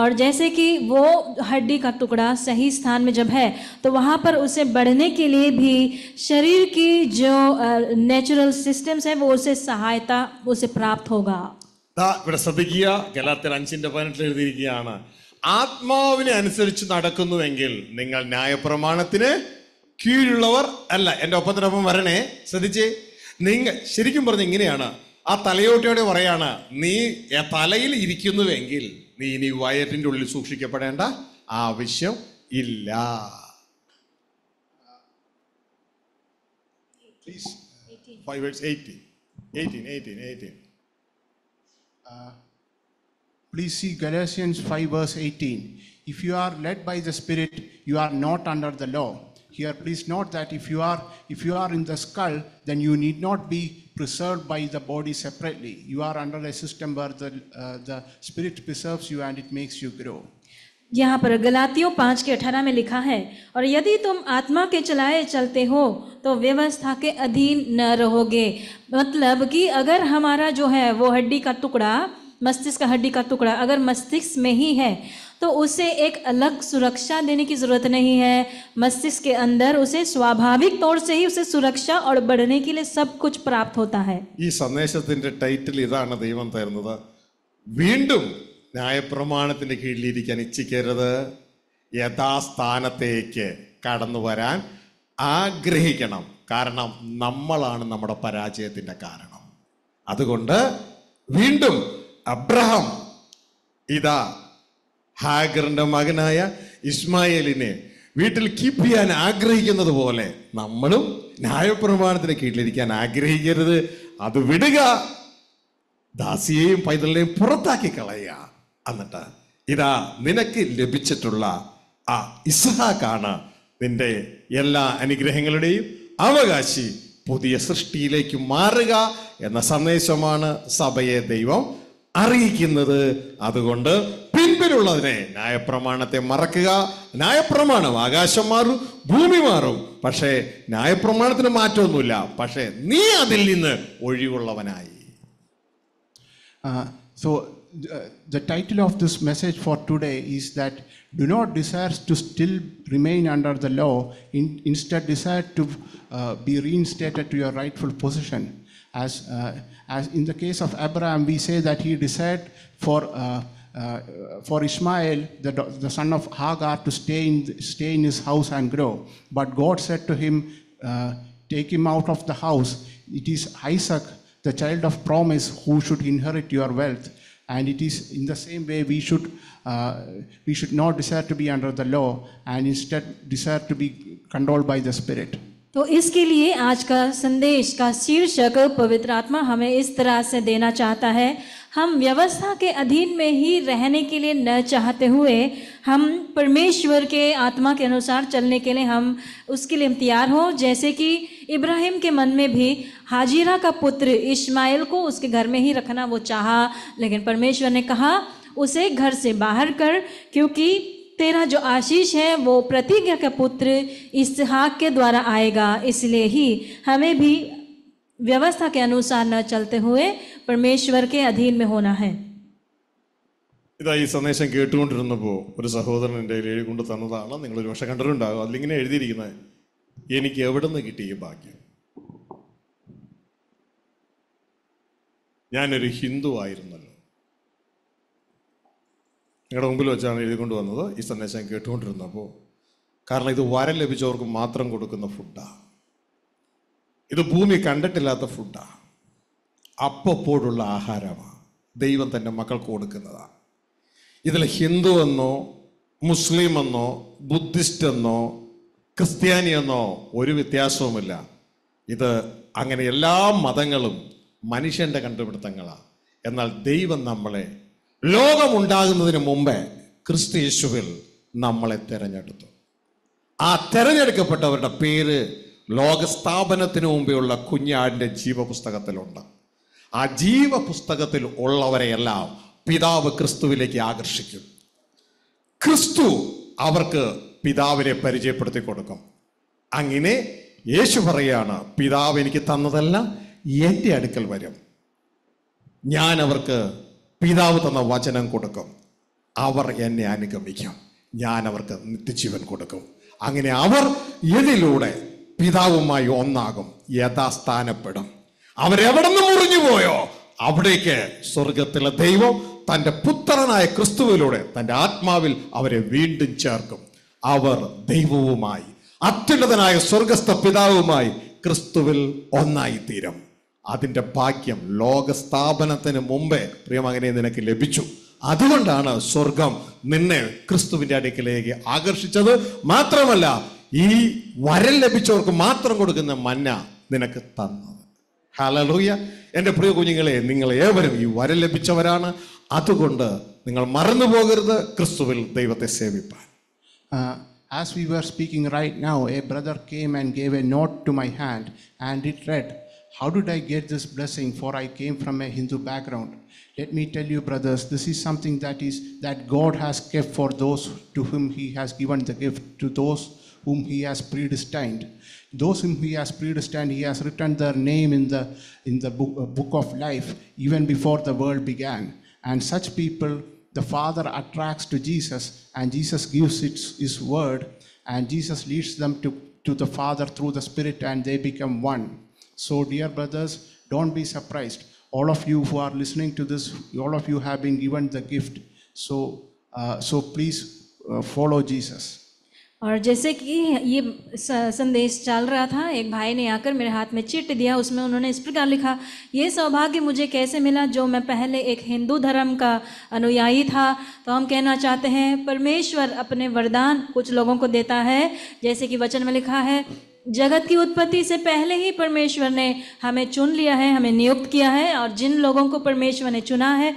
और जैसे कि वो हड्डी का टुकड़ा सही स्थान में जब है तो वहाँ पर उसे बढ़ने के लिए भी शरीर की जो नेचुरल सिस्टम्स हैं वो उसे सहायता उसे प्राप्त होगा ഇവിടെ ശ്രദ്ധിക്കുക ഗലാത്തിൽ അഞ്ചിന്റെ പതിനെട്ടിൽ എഴുതിയിരിക്കുകയാണ് ആത്മാവിനെ അനുസരിച്ച് നടക്കുന്നുവെങ്കിൽ നിങ്ങൾ ന്യായപ്രമാണത്തിന് കീഴുള്ളവർ അല്ല എൻ്റെ ഒപ്പത്തിനൊപ്പം വരണേ ശ്രദ്ധിച്ചേ നിങ്ങൾ ശരിക്കും പറഞ്ഞ ഇങ്ങനെയാണ് ആ തലയോട്ടിയോട് പറയാണ് നീ തലയിൽ ഇരിക്കുന്നുവെങ്കിൽ നീ ഇനി വയറ്റിൻ്റെ ഉള്ളിൽ സൂക്ഷിക്കപ്പെടേണ്ട ആവശ്യം ഇല്ല please five eighteen eighteen eighteen eighteen please see Galatians 5, verse 18. If you are led by the Spirit, you are not under the law. Here, please note that if you are if you are in the skull, then you need not be preserved by the body separately. You are under a system where the, uh, the Spirit preserves you and it makes you grow. यहाँ पर गलातियों पाँच के अठारह में लिखा है और यदि तुम आत्मा के चलाए चलते हो तो व्यवस्था के अधीन न रहोगे मतलब कि अगर हमारा जो है वो हड्डी का टुकड़ा मस्तिष्क का हड्डी का टुकड़ा अगर मस्तिष्क में ही है तो उसे एक अलग सुरक्षा देने की ज़रूरत नहीं है मस्तिष्क के अंदर उसे स्वाभाविक तौर से ही उसे सुरक्षा और बढ़ने के लिए सब कुछ प्राप्त होता है ഈ സന്ദേശത്തിന്റെ ടൈറ്റിൽ ഇതാണ് ദൈവം തരുന്നത് വീണ്ടും ന്യായപ്രമാണത്തിൻ്റെ കീഴിലിരിക്കാൻ ഇച്ഛിക്കരുത് യഥാസ്ഥാനത്തേക്ക് കടന്നു വരാൻ ആഗ്രഹിക്കണം കാരണം നമ്മളാണ് നമ്മുടെ പരാജയത്തിൻ്റെ കാരണം അതുകൊണ്ട് വീണ്ടും അബ്രഹാം ഇതാ ഹാഗറിൻ്റെ മകനായ ഇസ്മായേലിനെ വീട്ടിൽ കീപ്പ് ചെയ്യാൻ ആഗ്രഹിക്കുന്നത് പോലെ നമ്മളും ന്യായപ്രമാണത്തിന് കീഴിലിരിക്കാൻ ആഗ്രഹിക്കരുത് അത് വിടുക ദാസിയെയും പൈതലിനെയും പുറത്താക്കി കളയുക എന്നിട്ട് ഇതാ നിനക്ക് ലഭിച്ചിട്ടുള്ള ആ ഇസഹാക്കാണ് നിന്റെ എല്ലാ അനുഗ്രഹങ്ങളുടെയും അവകാശി പുതിയ സൃഷ്ടിയിലേക്ക് മാറുക എന്ന സന്ദേശമാണ് സഭയെ ദൈവം അറിയിക്കുന്നത് അതുകൊണ്ട് പിൻപിലുള്ളതിനെ ന്യായപ്രമാണത്തെ മറക്കുക ന്യായപ്രമാണം ആകാശം മാറും ഭൂമി മാറും പക്ഷേ ന്യായപ്രമാണത്തിന് മാറ്റമൊന്നുമില്ല പക്ഷേ നീ അതിൽ നിന്ന് ഒഴിവുള്ളവനായി so Uh, the title of this message for today is that do not desire to still remain under the law, in, instead desire to uh, be reinstated to your rightful position. As, uh, as in the case of Abraham, we say that he desired for, uh, uh, for Ishmael, the, the son of Hagar, to stay in, stay in his house and grow. But God said to him, take him out of the house. It is Isaac, the child of promise, who should inherit your wealth And it is in the same way we should, uh, we should not desire to be under the law and instead desire to be controlled by the Spirit. तो इसके लिए आज का संदेश का शीर्षक पवित्र आत्मा हमें इस तरह से देना चाहता है हम व्यवस्था के अधीन में ही रहने के लिए न चाहते हुए हम परमेश्वर के आत्मा के अनुसार चलने के लिए हम उसके लिए हम तैयार हों जैसे कि इब्राहिम के मन में भी हाजिरा का पुत्र इस्माइल को उसके घर में ही रखना वो चाहा लेकिन परमेश्वर ने कहा उसे घर से बाहर कर क्योंकि तेरा जो आशीष है वो प्रतिज्ञा का पुत्र इसहाक के द्वारा आएगा इसलिए ही हमें भी व्यवस्था के अनुसार न चलते हुए परमेश्वर के अधीन में होना है ഇതാ സന്ദേശം കേട്ടുകൊണ്ടിരുന്നപ്പോൾ ഒരു സഹോദരൻ എൻ്റെ കയ്യിൽ തന്നതാണ് കണ്ടിട്ടുണ്ടാകും എഴുതിയിരിക്കുന്നത് എനിക്ക് എവിടെ നിന്ന് ഭാഗ്യം ഞാനൊരു ഹിന്ദു ആയിരുന്നല്ലോ നിങ്ങളുടെ മുമ്പിൽ വെച്ചാണ് എഴുതിക്കൊണ്ട് വന്നത് ഈ സന്ദേശം കേട്ടുകൊണ്ടിരുന്നപ്പോൾ കാരണം ഇത് വരം ലഭിച്ചവർക്ക് മാത്രം കൊടുക്കുന്ന ഫുഡാണ് ഇത് ഭൂമി കണ്ടിട്ടില്ലാത്ത ഫുഡാണ് അപ്പപ്പോഴുള്ള ആഹാരമാണ് ദൈവം തൻ്റെ മക്കൾക്ക് കൊടുക്കുന്നതാണ് ഇതിൽ ഹിന്ദു എന്നോ മുസ്ലിം എന്നോ ബുദ്ധിസ്റ്റ് എന്നോ ക്രിസ്ത്യാനി എന്നോ ഒരു വ്യത്യാസവുമില്ല ഇത് അങ്ങനെ എല്ലാ മതങ്ങളും മനുഷ്യന്റെ കണ്ടുപിടുത്തങ്ങളാണ് എന്നാൽ ദൈവം നമ്മളെ ലോകമുണ്ടാകുന്നതിന് മുമ്പേ ക്രിസ്തു യേശുവിൽ നമ്മളെ തിരഞ്ഞെടുത്തു ആ തിരഞ്ഞെടുക്കപ്പെട്ടവരുടെ പേര് ലോകസ്ഥാപനത്തിന് മുമ്പെയുള്ള കുഞ്ഞാടിൻ്റെ ജീവപുസ്തകത്തിലുണ്ട് ആ ജീവപുസ്തകത്തിൽ ഉള്ളവരെയെല്ലാം പിതാവ് ക്രിസ്തുവിലേക്ക് ആകർഷിക്കും ക്രിസ്തു അവർക്ക് പിതാവിനെ പരിചയപ്പെടുത്തി കൊടുക്കും അങ്ങനെ യേശു പറയാണ് പിതാവ് എനിക്ക് തന്നതെല്ലാം എൻ്റെ അടുക്കൽ വരും ഞാൻ അവർക്ക് പിതാവ് തന്ന വചനം കൊടുക്കും അവർ എന്നെ അനുഗമിക്കും ഞാൻ അവർക്ക് നിത്യജീവൻ കൊടുക്കും അങ്ങനെ അവർ ഇതിലൂടെ പിതാവുമായി ഒന്നാകും യഥാസ്ഥാനപ്പെടും അവരെവിടെ നിന്ന് മുറിഞ്ഞു പോയോ അവിടേക്ക് സ്വർഗത്തിലെ ദൈവം തൻ്റെ പുത്രനായ ക്രിസ്തുവിലൂടെ തൻ്റെ ആത്മാവിൽ അവരെ വീണ്ടും ചേർക്കും അവർ ദൈവവുമായി അത്യുന്നതനായ സ്വർഗസ്ഥ പിതാവുമായി ക്രിസ്തുവിൽ ഒന്നായിത്തീരും അതിൻ്റെ ഭാഗ്യം ലോകസ്ഥാപനത്തിന് മുമ്പേ പ്രിയമകനെ നിനക്ക് ലഭിച്ചു അതുകൊണ്ടാണ് സ്വർഗം നിന്നെ ക്രിസ്തുവിൻ്റെ അടുക്കിലേക്ക് ആകർഷിച്ചത് മാത്രമല്ല ഈ വരം ലഭിച്ചവർക്ക് മാത്രം കൊടുക്കുന്ന മന്ന നിനക്ക് തന്നത് ഹലലൂയ എൻ്റെ പ്രിയ കുഞ്ഞുങ്ങളെ നിങ്ങൾ ഏവരും ഈ വരം ലഭിച്ചവരാണ് അതുകൊണ്ട് നിങ്ങൾ മറന്നു പോകരുത് ക്രിസ്തുവിൽ ദൈവത്തെ സേവിപ്പാൻ as we were speaking right now a brother came and gave a note to my hand and it read How did I get this blessing? For I came from a Hindu background. Let me tell you, brothers, this is something that is that God has kept for those to whom He has given the gift, to those whom He has predestined. Those whom He has predestined, He has written their name in the in the book, uh, book of life even before the world began. And such people, the Father attracts to Jesus, and Jesus gives his, his word, and Jesus leads them to to the Father through the Spirit, and they become one. So, dear brothers, don't be surprised. All of you who are listening to this, all of you have been given the gift. So, uh, so please uh, follow Jesus. और जैसे कि ये संदेश चल रहा था एक भाई ने आकर मेरे हाथ में चिट दिया उसमें उन्होंने इस प्रकार लिखा ये सौभाग्य मुझे कैसे मिला जो मैं पहले एक हिंदू धर्म का अनुयायी था तो हम कहना चाहते हैं परमेश्वर अपने वरदान कुछ लोगों को देता है जैसे कि वचन में लिखा है जगत की उत्पत्ति से पहले ही परमेश्वर ने हमें चुन लिया है हमें नियुक्त किया है और जिन लोगों को परमेश्वर ने चुना है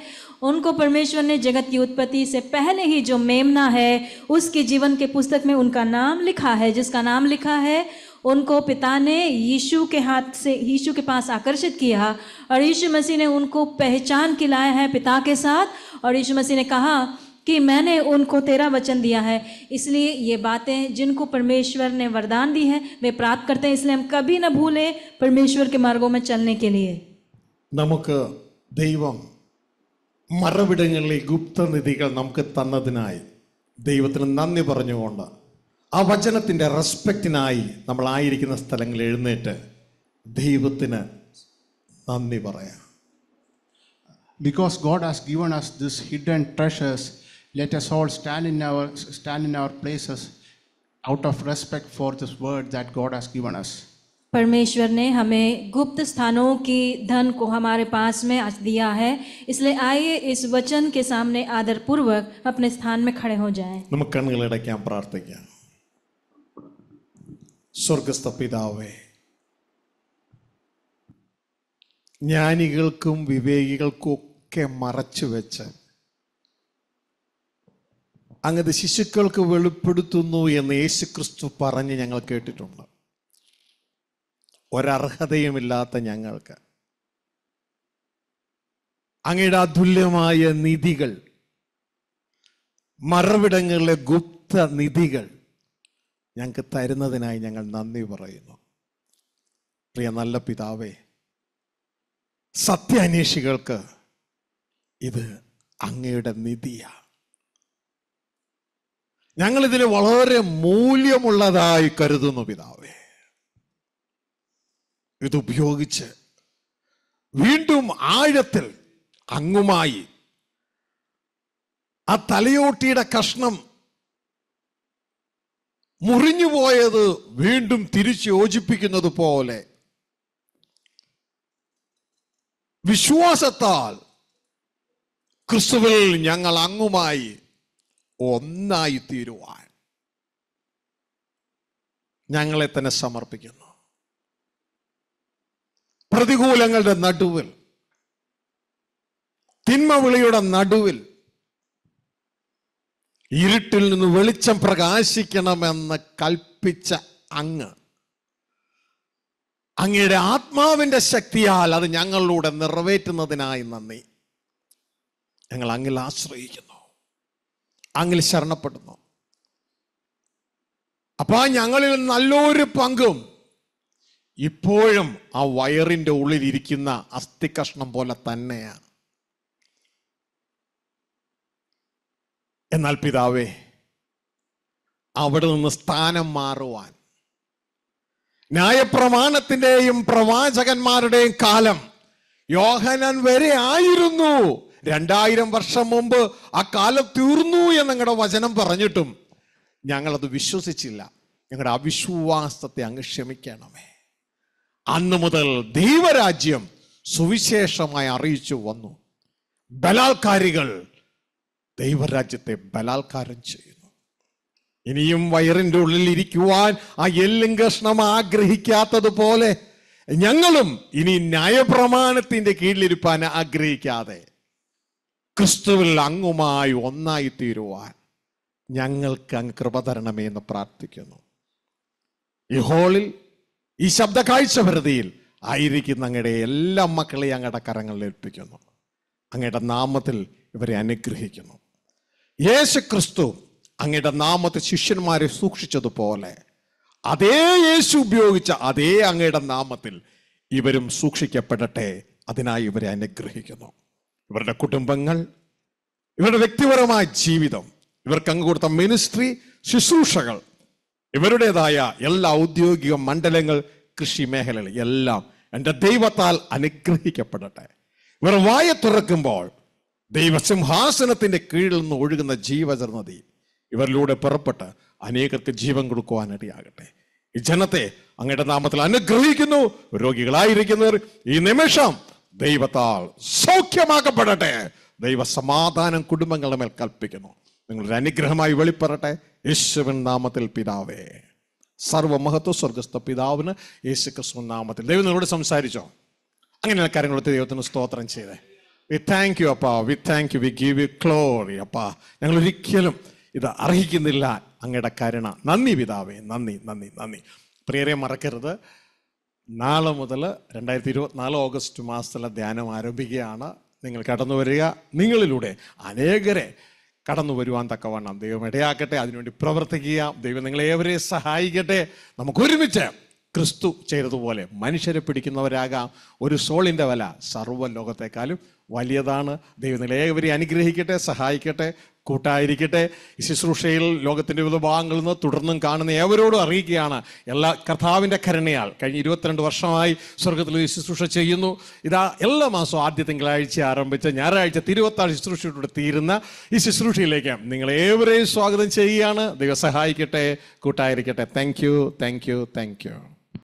उनको परमेश्वर ने जगत की उत्पत्ति से पहले ही जो मेमना है उसके जीवन के पुस्तक में उनका नाम लिखा है जिसका नाम लिखा है उनको पिता ने यीशु के हाथ से यीशु के पास आकर्षित किया और यीशु मसीह ने उनको पहचान खिलाया है पिता के साथ और यीशु मसीह ने कहा कि मैंने उनको तेरा वचन दिया है इसलिए ये बातें जिनको परमेश्वर ने वरदान दी है वे प्राप्त करते हैं इसलिए हम कभी ना भूले परमेश्वर के मार्गों में चलने के लिए नमक दैव मरविडी गुप्त निधि नमुक तीन दैव नंदी पर नाम स्थल दैव नंदी पर Because God has given us this hidden treasures, let us all stand in our stand in our places out of respect for this word that God has given us. परमेश्वर ने हमें गुप्त स्थानों की धन को हमारे पास में आज दिया है इसलिए आइए इस वचन के सामने आदर पूर्वक अपने स्थान में खड़े हो जाएं। नमक നമുക്ക് കണ്ണുകളടയ്ക്കാൻ പ്രാർത്ഥിക്കാം സ്വർഗസ്ഥ പിതാവേ ജ്ഞാനികൾക്കും വിവേകികൾക്കും ഒക്കെ മറച്ചു വെച്ച് അങ്ങത് ശിശുക്കൾക്ക് വെളിപ്പെടുത്തുന്നു എന്ന് യേശുക്രിസ്തു പറഞ്ഞ് ഞങ്ങൾ കേട്ടിട്ടുണ്ട് ഒരർഹതയുമില്ലാത്ത ഞങ്ങൾക്ക് അങ്ങയുടെ അതുല്യമായ നിധികൾ മറവിടങ്ങളിലെ ഗുപ്ത നിധികൾ ഞങ്ങൾക്ക് തരുന്നതിനായി ഞങ്ങൾ നന്ദി പറയുന്നു പ്രിയ നല്ല പിതാവേ അന്വേഷികൾക്ക് ഇത് അങ്ങയുടെ നിധിയാണ് ഞങ്ങളിതിൽ വളരെ മൂല്യമുള്ളതായി കരുതുന്നു പിതാവേ ഇതുപയോഗിച്ച് വീണ്ടും ആഴത്തിൽ അങ്ങുമായി ആ തലയോട്ടിയുടെ കഷ്ണം മുറിഞ്ഞുപോയത് വീണ്ടും തിരിച്ചു യോജിപ്പിക്കുന്നത് പോലെ വിശ്വാസത്താൽ ക്രിസ്തുവിൽ ഞങ്ങൾ അങ്ങുമായി ഒന്നായി തീരുവാൻ ഞങ്ങളെ തന്നെ സമർപ്പിക്കുന്നു പ്രതികൂലങ്ങളുടെ നടുവിൽ തിന്മവിളിയുടെ നടുവിൽ ഇരുട്ടിൽ നിന്ന് വെളിച്ചം പ്രകാശിക്കണമെന്ന് കൽപ്പിച്ച അങ്ങ് അങ്ങയുടെ ആത്മാവിൻ്റെ ശക്തിയാൽ അത് ഞങ്ങളിലൂടെ നിറവേറ്റുന്നതിനായി നന്ദി ഞങ്ങൾ അങ്ങിൽ ആശ്രയിക്കുന്നു അങ്ങിൽ ശരണപ്പെടുന്നു അപ്പോൾ ഞങ്ങളിൽ നല്ലൊരു പങ്കും ഇപ്പോഴും ആ വയറിൻ്റെ ഉള്ളിലിരിക്കുന്ന അസ്ഥി കഷ്ണം പോലെ തന്നെയാണ് എന്നാൽ പിതാവേ അവിടെ നിന്ന് സ്ഥാനം മാറുവാൻ ന്യായപ്രമാണത്തിൻ്റെയും പ്രവാചകന്മാരുടെയും കാലം യോഹനൻ വരെ ആയിരുന്നു രണ്ടായിരം വർഷം മുമ്പ് ആ കാലം തീർന്നു എന്ന് ഞങ്ങളുടെ വചനം പറഞ്ഞിട്ടും ഞങ്ങളത് വിശ്വസിച്ചില്ല ഞങ്ങളുടെ അവിശ്വാസത്തെ അങ്ങ് ക്ഷമിക്കണമേ അന്ന് മുതൽ ദൈവരാജ്യം സുവിശേഷമായി അറിയിച്ചു വന്നു ബലാത്കാരികൾ ദൈവരാജ്യത്തെ ബലാത്കാരം ചെയ്യുന്നു ഇനിയും വയറിൻ്റെ ഉള്ളിൽ ഇരിക്കുവാൻ ആ എല്ലും കഷ്ണം ആഗ്രഹിക്കാത്തതുപോലെ ഞങ്ങളും ഇനി ന്യായപ്രമാണത്തിൻ്റെ കീഴിലിരുപ്പാൻ ആഗ്രഹിക്കാതെ ക്രിസ്തുവിൽ അങ്ങുമായി ഒന്നായി തീരുവാൻ ഞങ്ങൾക്ക് അങ്ങ് കൃപ തരണമേ എന്ന് പ്രാർത്ഥിക്കുന്നു ഈ ഹോളിൽ ഈ ശബ്ദ കാഴ്ചവൃതിയിൽ ആയിരിക്കുന്ന അങ്ങയുടെ എല്ലാ മക്കളെയും അങ്ങയുടെ കരങ്ങളിൽ ഏൽപ്പിക്കുന്നു അങ്ങയുടെ നാമത്തിൽ ഇവരെ അനുഗ്രഹിക്കുന്നു യേശു ക്രിസ്തു അങ്ങയുടെ നാമത്തെ ശിഷ്യന്മാരെ സൂക്ഷിച്ചതുപോലെ അതേ യേശു ഉപയോഗിച്ച അതേ അങ്ങയുടെ നാമത്തിൽ ഇവരും സൂക്ഷിക്കപ്പെടട്ടെ അതിനായി ഇവരെ അനുഗ്രഹിക്കുന്നു ഇവരുടെ കുടുംബങ്ങൾ ഇവരുടെ വ്യക്തിപരമായ ജീവിതം ഇവർക്ക് അങ്ങ് കൊടുത്ത മിനിസ്ട്രി ശുശ്രൂഷകൾ ഇവരുടേതായ എല്ലാ ഔദ്യോഗിക മണ്ഡലങ്ങൾ കൃഷി മേഖലകൾ എല്ലാം എൻ്റെ ദൈവത്താൽ അനുഗ്രഹിക്കപ്പെടട്ടെ ഇവർ വായ തുറക്കുമ്പോൾ ദൈവസിംഹാസനത്തിൻ്റെ കീഴിൽ നിന്ന് ഒഴുകുന്ന ജീവജർനദി ഇവരിലൂടെ പുറപ്പെട്ട് അനേകർക്ക് ജീവൻ കൊടുക്കുവാനിടയാകട്ടെ ഈ ജനത്തെ അങ്ങയുടെ നാമത്തിൽ അനുഗ്രഹിക്കുന്നു രോഗികളായിരിക്കുന്നവർ ഈ നിമിഷം ദൈവത്താൽ സൗഖ്യമാക്കപ്പെടട്ടെ ദൈവ സമാധാനം കുടുംബങ്ങളുടെ മേൽ കൽപ്പിക്കുന്നു നിങ്ങളൊരു അനുഗ്രഹമായി വെളിപ്പെടട്ടെ യേശുവിൻ നാമത്തിൽ പിതാവേ സർവമഹത്വ സ്വർഗസ്ഥ പിതാവിന് യേശു ക്രിസ്തു നാമത്തിൽ ദൈവം നിങ്ങളോട് സംസാരിച്ചോ അങ്ങനെയുള്ള കാര്യങ്ങളൊക്കെ ദൈവത്തിന് സ്തോത്രം ചെയ്തേ വി താങ്ക് യു അപ്പാ we thank you we give you glory അപ്പാ ഞങ്ങൾ ഒരിക്കലും ഇത് അർഹിക്കുന്നില്ല അങ്ങയുടെ കരുണ നന്ദി പിതാവേ നന്ദി നന്ദി നന്ദി പ്രിയരെ മറക്കരുത് നാളെ മുതൽ രണ്ടായിരത്തി ഇരുപത്തിനാല് ഓഗസ്റ്റ് മാസത്തിലെ ധ്യാനം ആരംഭിക്കുകയാണ് നിങ്ങൾ കടന്നു വരിക നിങ്ങളിലൂടെ അനേകരെ കടന്നു വരുവാൻ തക്കവണ്ണം ദൈവം ഇടയാക്കട്ടെ അതിനുവേണ്ടി പ്രവർത്തിക്കുക ദൈവം നിങ്ങളേവരെ സഹായിക്കട്ടെ നമുക്ക് ഒരുമിച്ച് ക്രിസ്തു ചെയ്തതുപോലെ മനുഷ്യരെ പിടിക്കുന്നവരാകാം ഒരു സോളിൻ്റെ വില സർവ്വ ലോകത്തെക്കാളും വലിയതാണ് ദൈവം നിങ്ങളേവരെ അനുഗ്രഹിക്കട്ടെ സഹായിക്കട്ടെ കൂട്ടായിരിക്കട്ടെ ശുശ്രൂഷയിൽ ലോകത്തിൻ്റെ വിവിധ ഭാഗങ്ങളിൽ നിന്ന് തുടർന്നും കാണുന്ന ഏവരോടും അറിയിക്കുകയാണ് എല്ലാ കർത്താവിൻ്റെ കരുണയാൽ കഴിഞ്ഞ ഇരുപത്തിരണ്ട് വർഷമായി സ്വർഗത്തിൽ ശുശ്രൂഷ ചെയ്യുന്നു ഇതാ എല്ലാ മാസവും ആദ്യ തിങ്കളാഴ്ച ആരംഭിച്ച ഞായറാഴ്ച തിരുവത്താഴ് ശുശ്രൂഷയിലൂടെ തീരുന്ന ഈ ശുശ്രൂഷയിലേക്ക് നിങ്ങൾ ഏവരെയും സ്വാഗതം ചെയ്യുകയാണ് ദൈവം സഹായിക്കട്ടെ കൂട്ടായിരിക്കട്ടെ thank you thank you thank U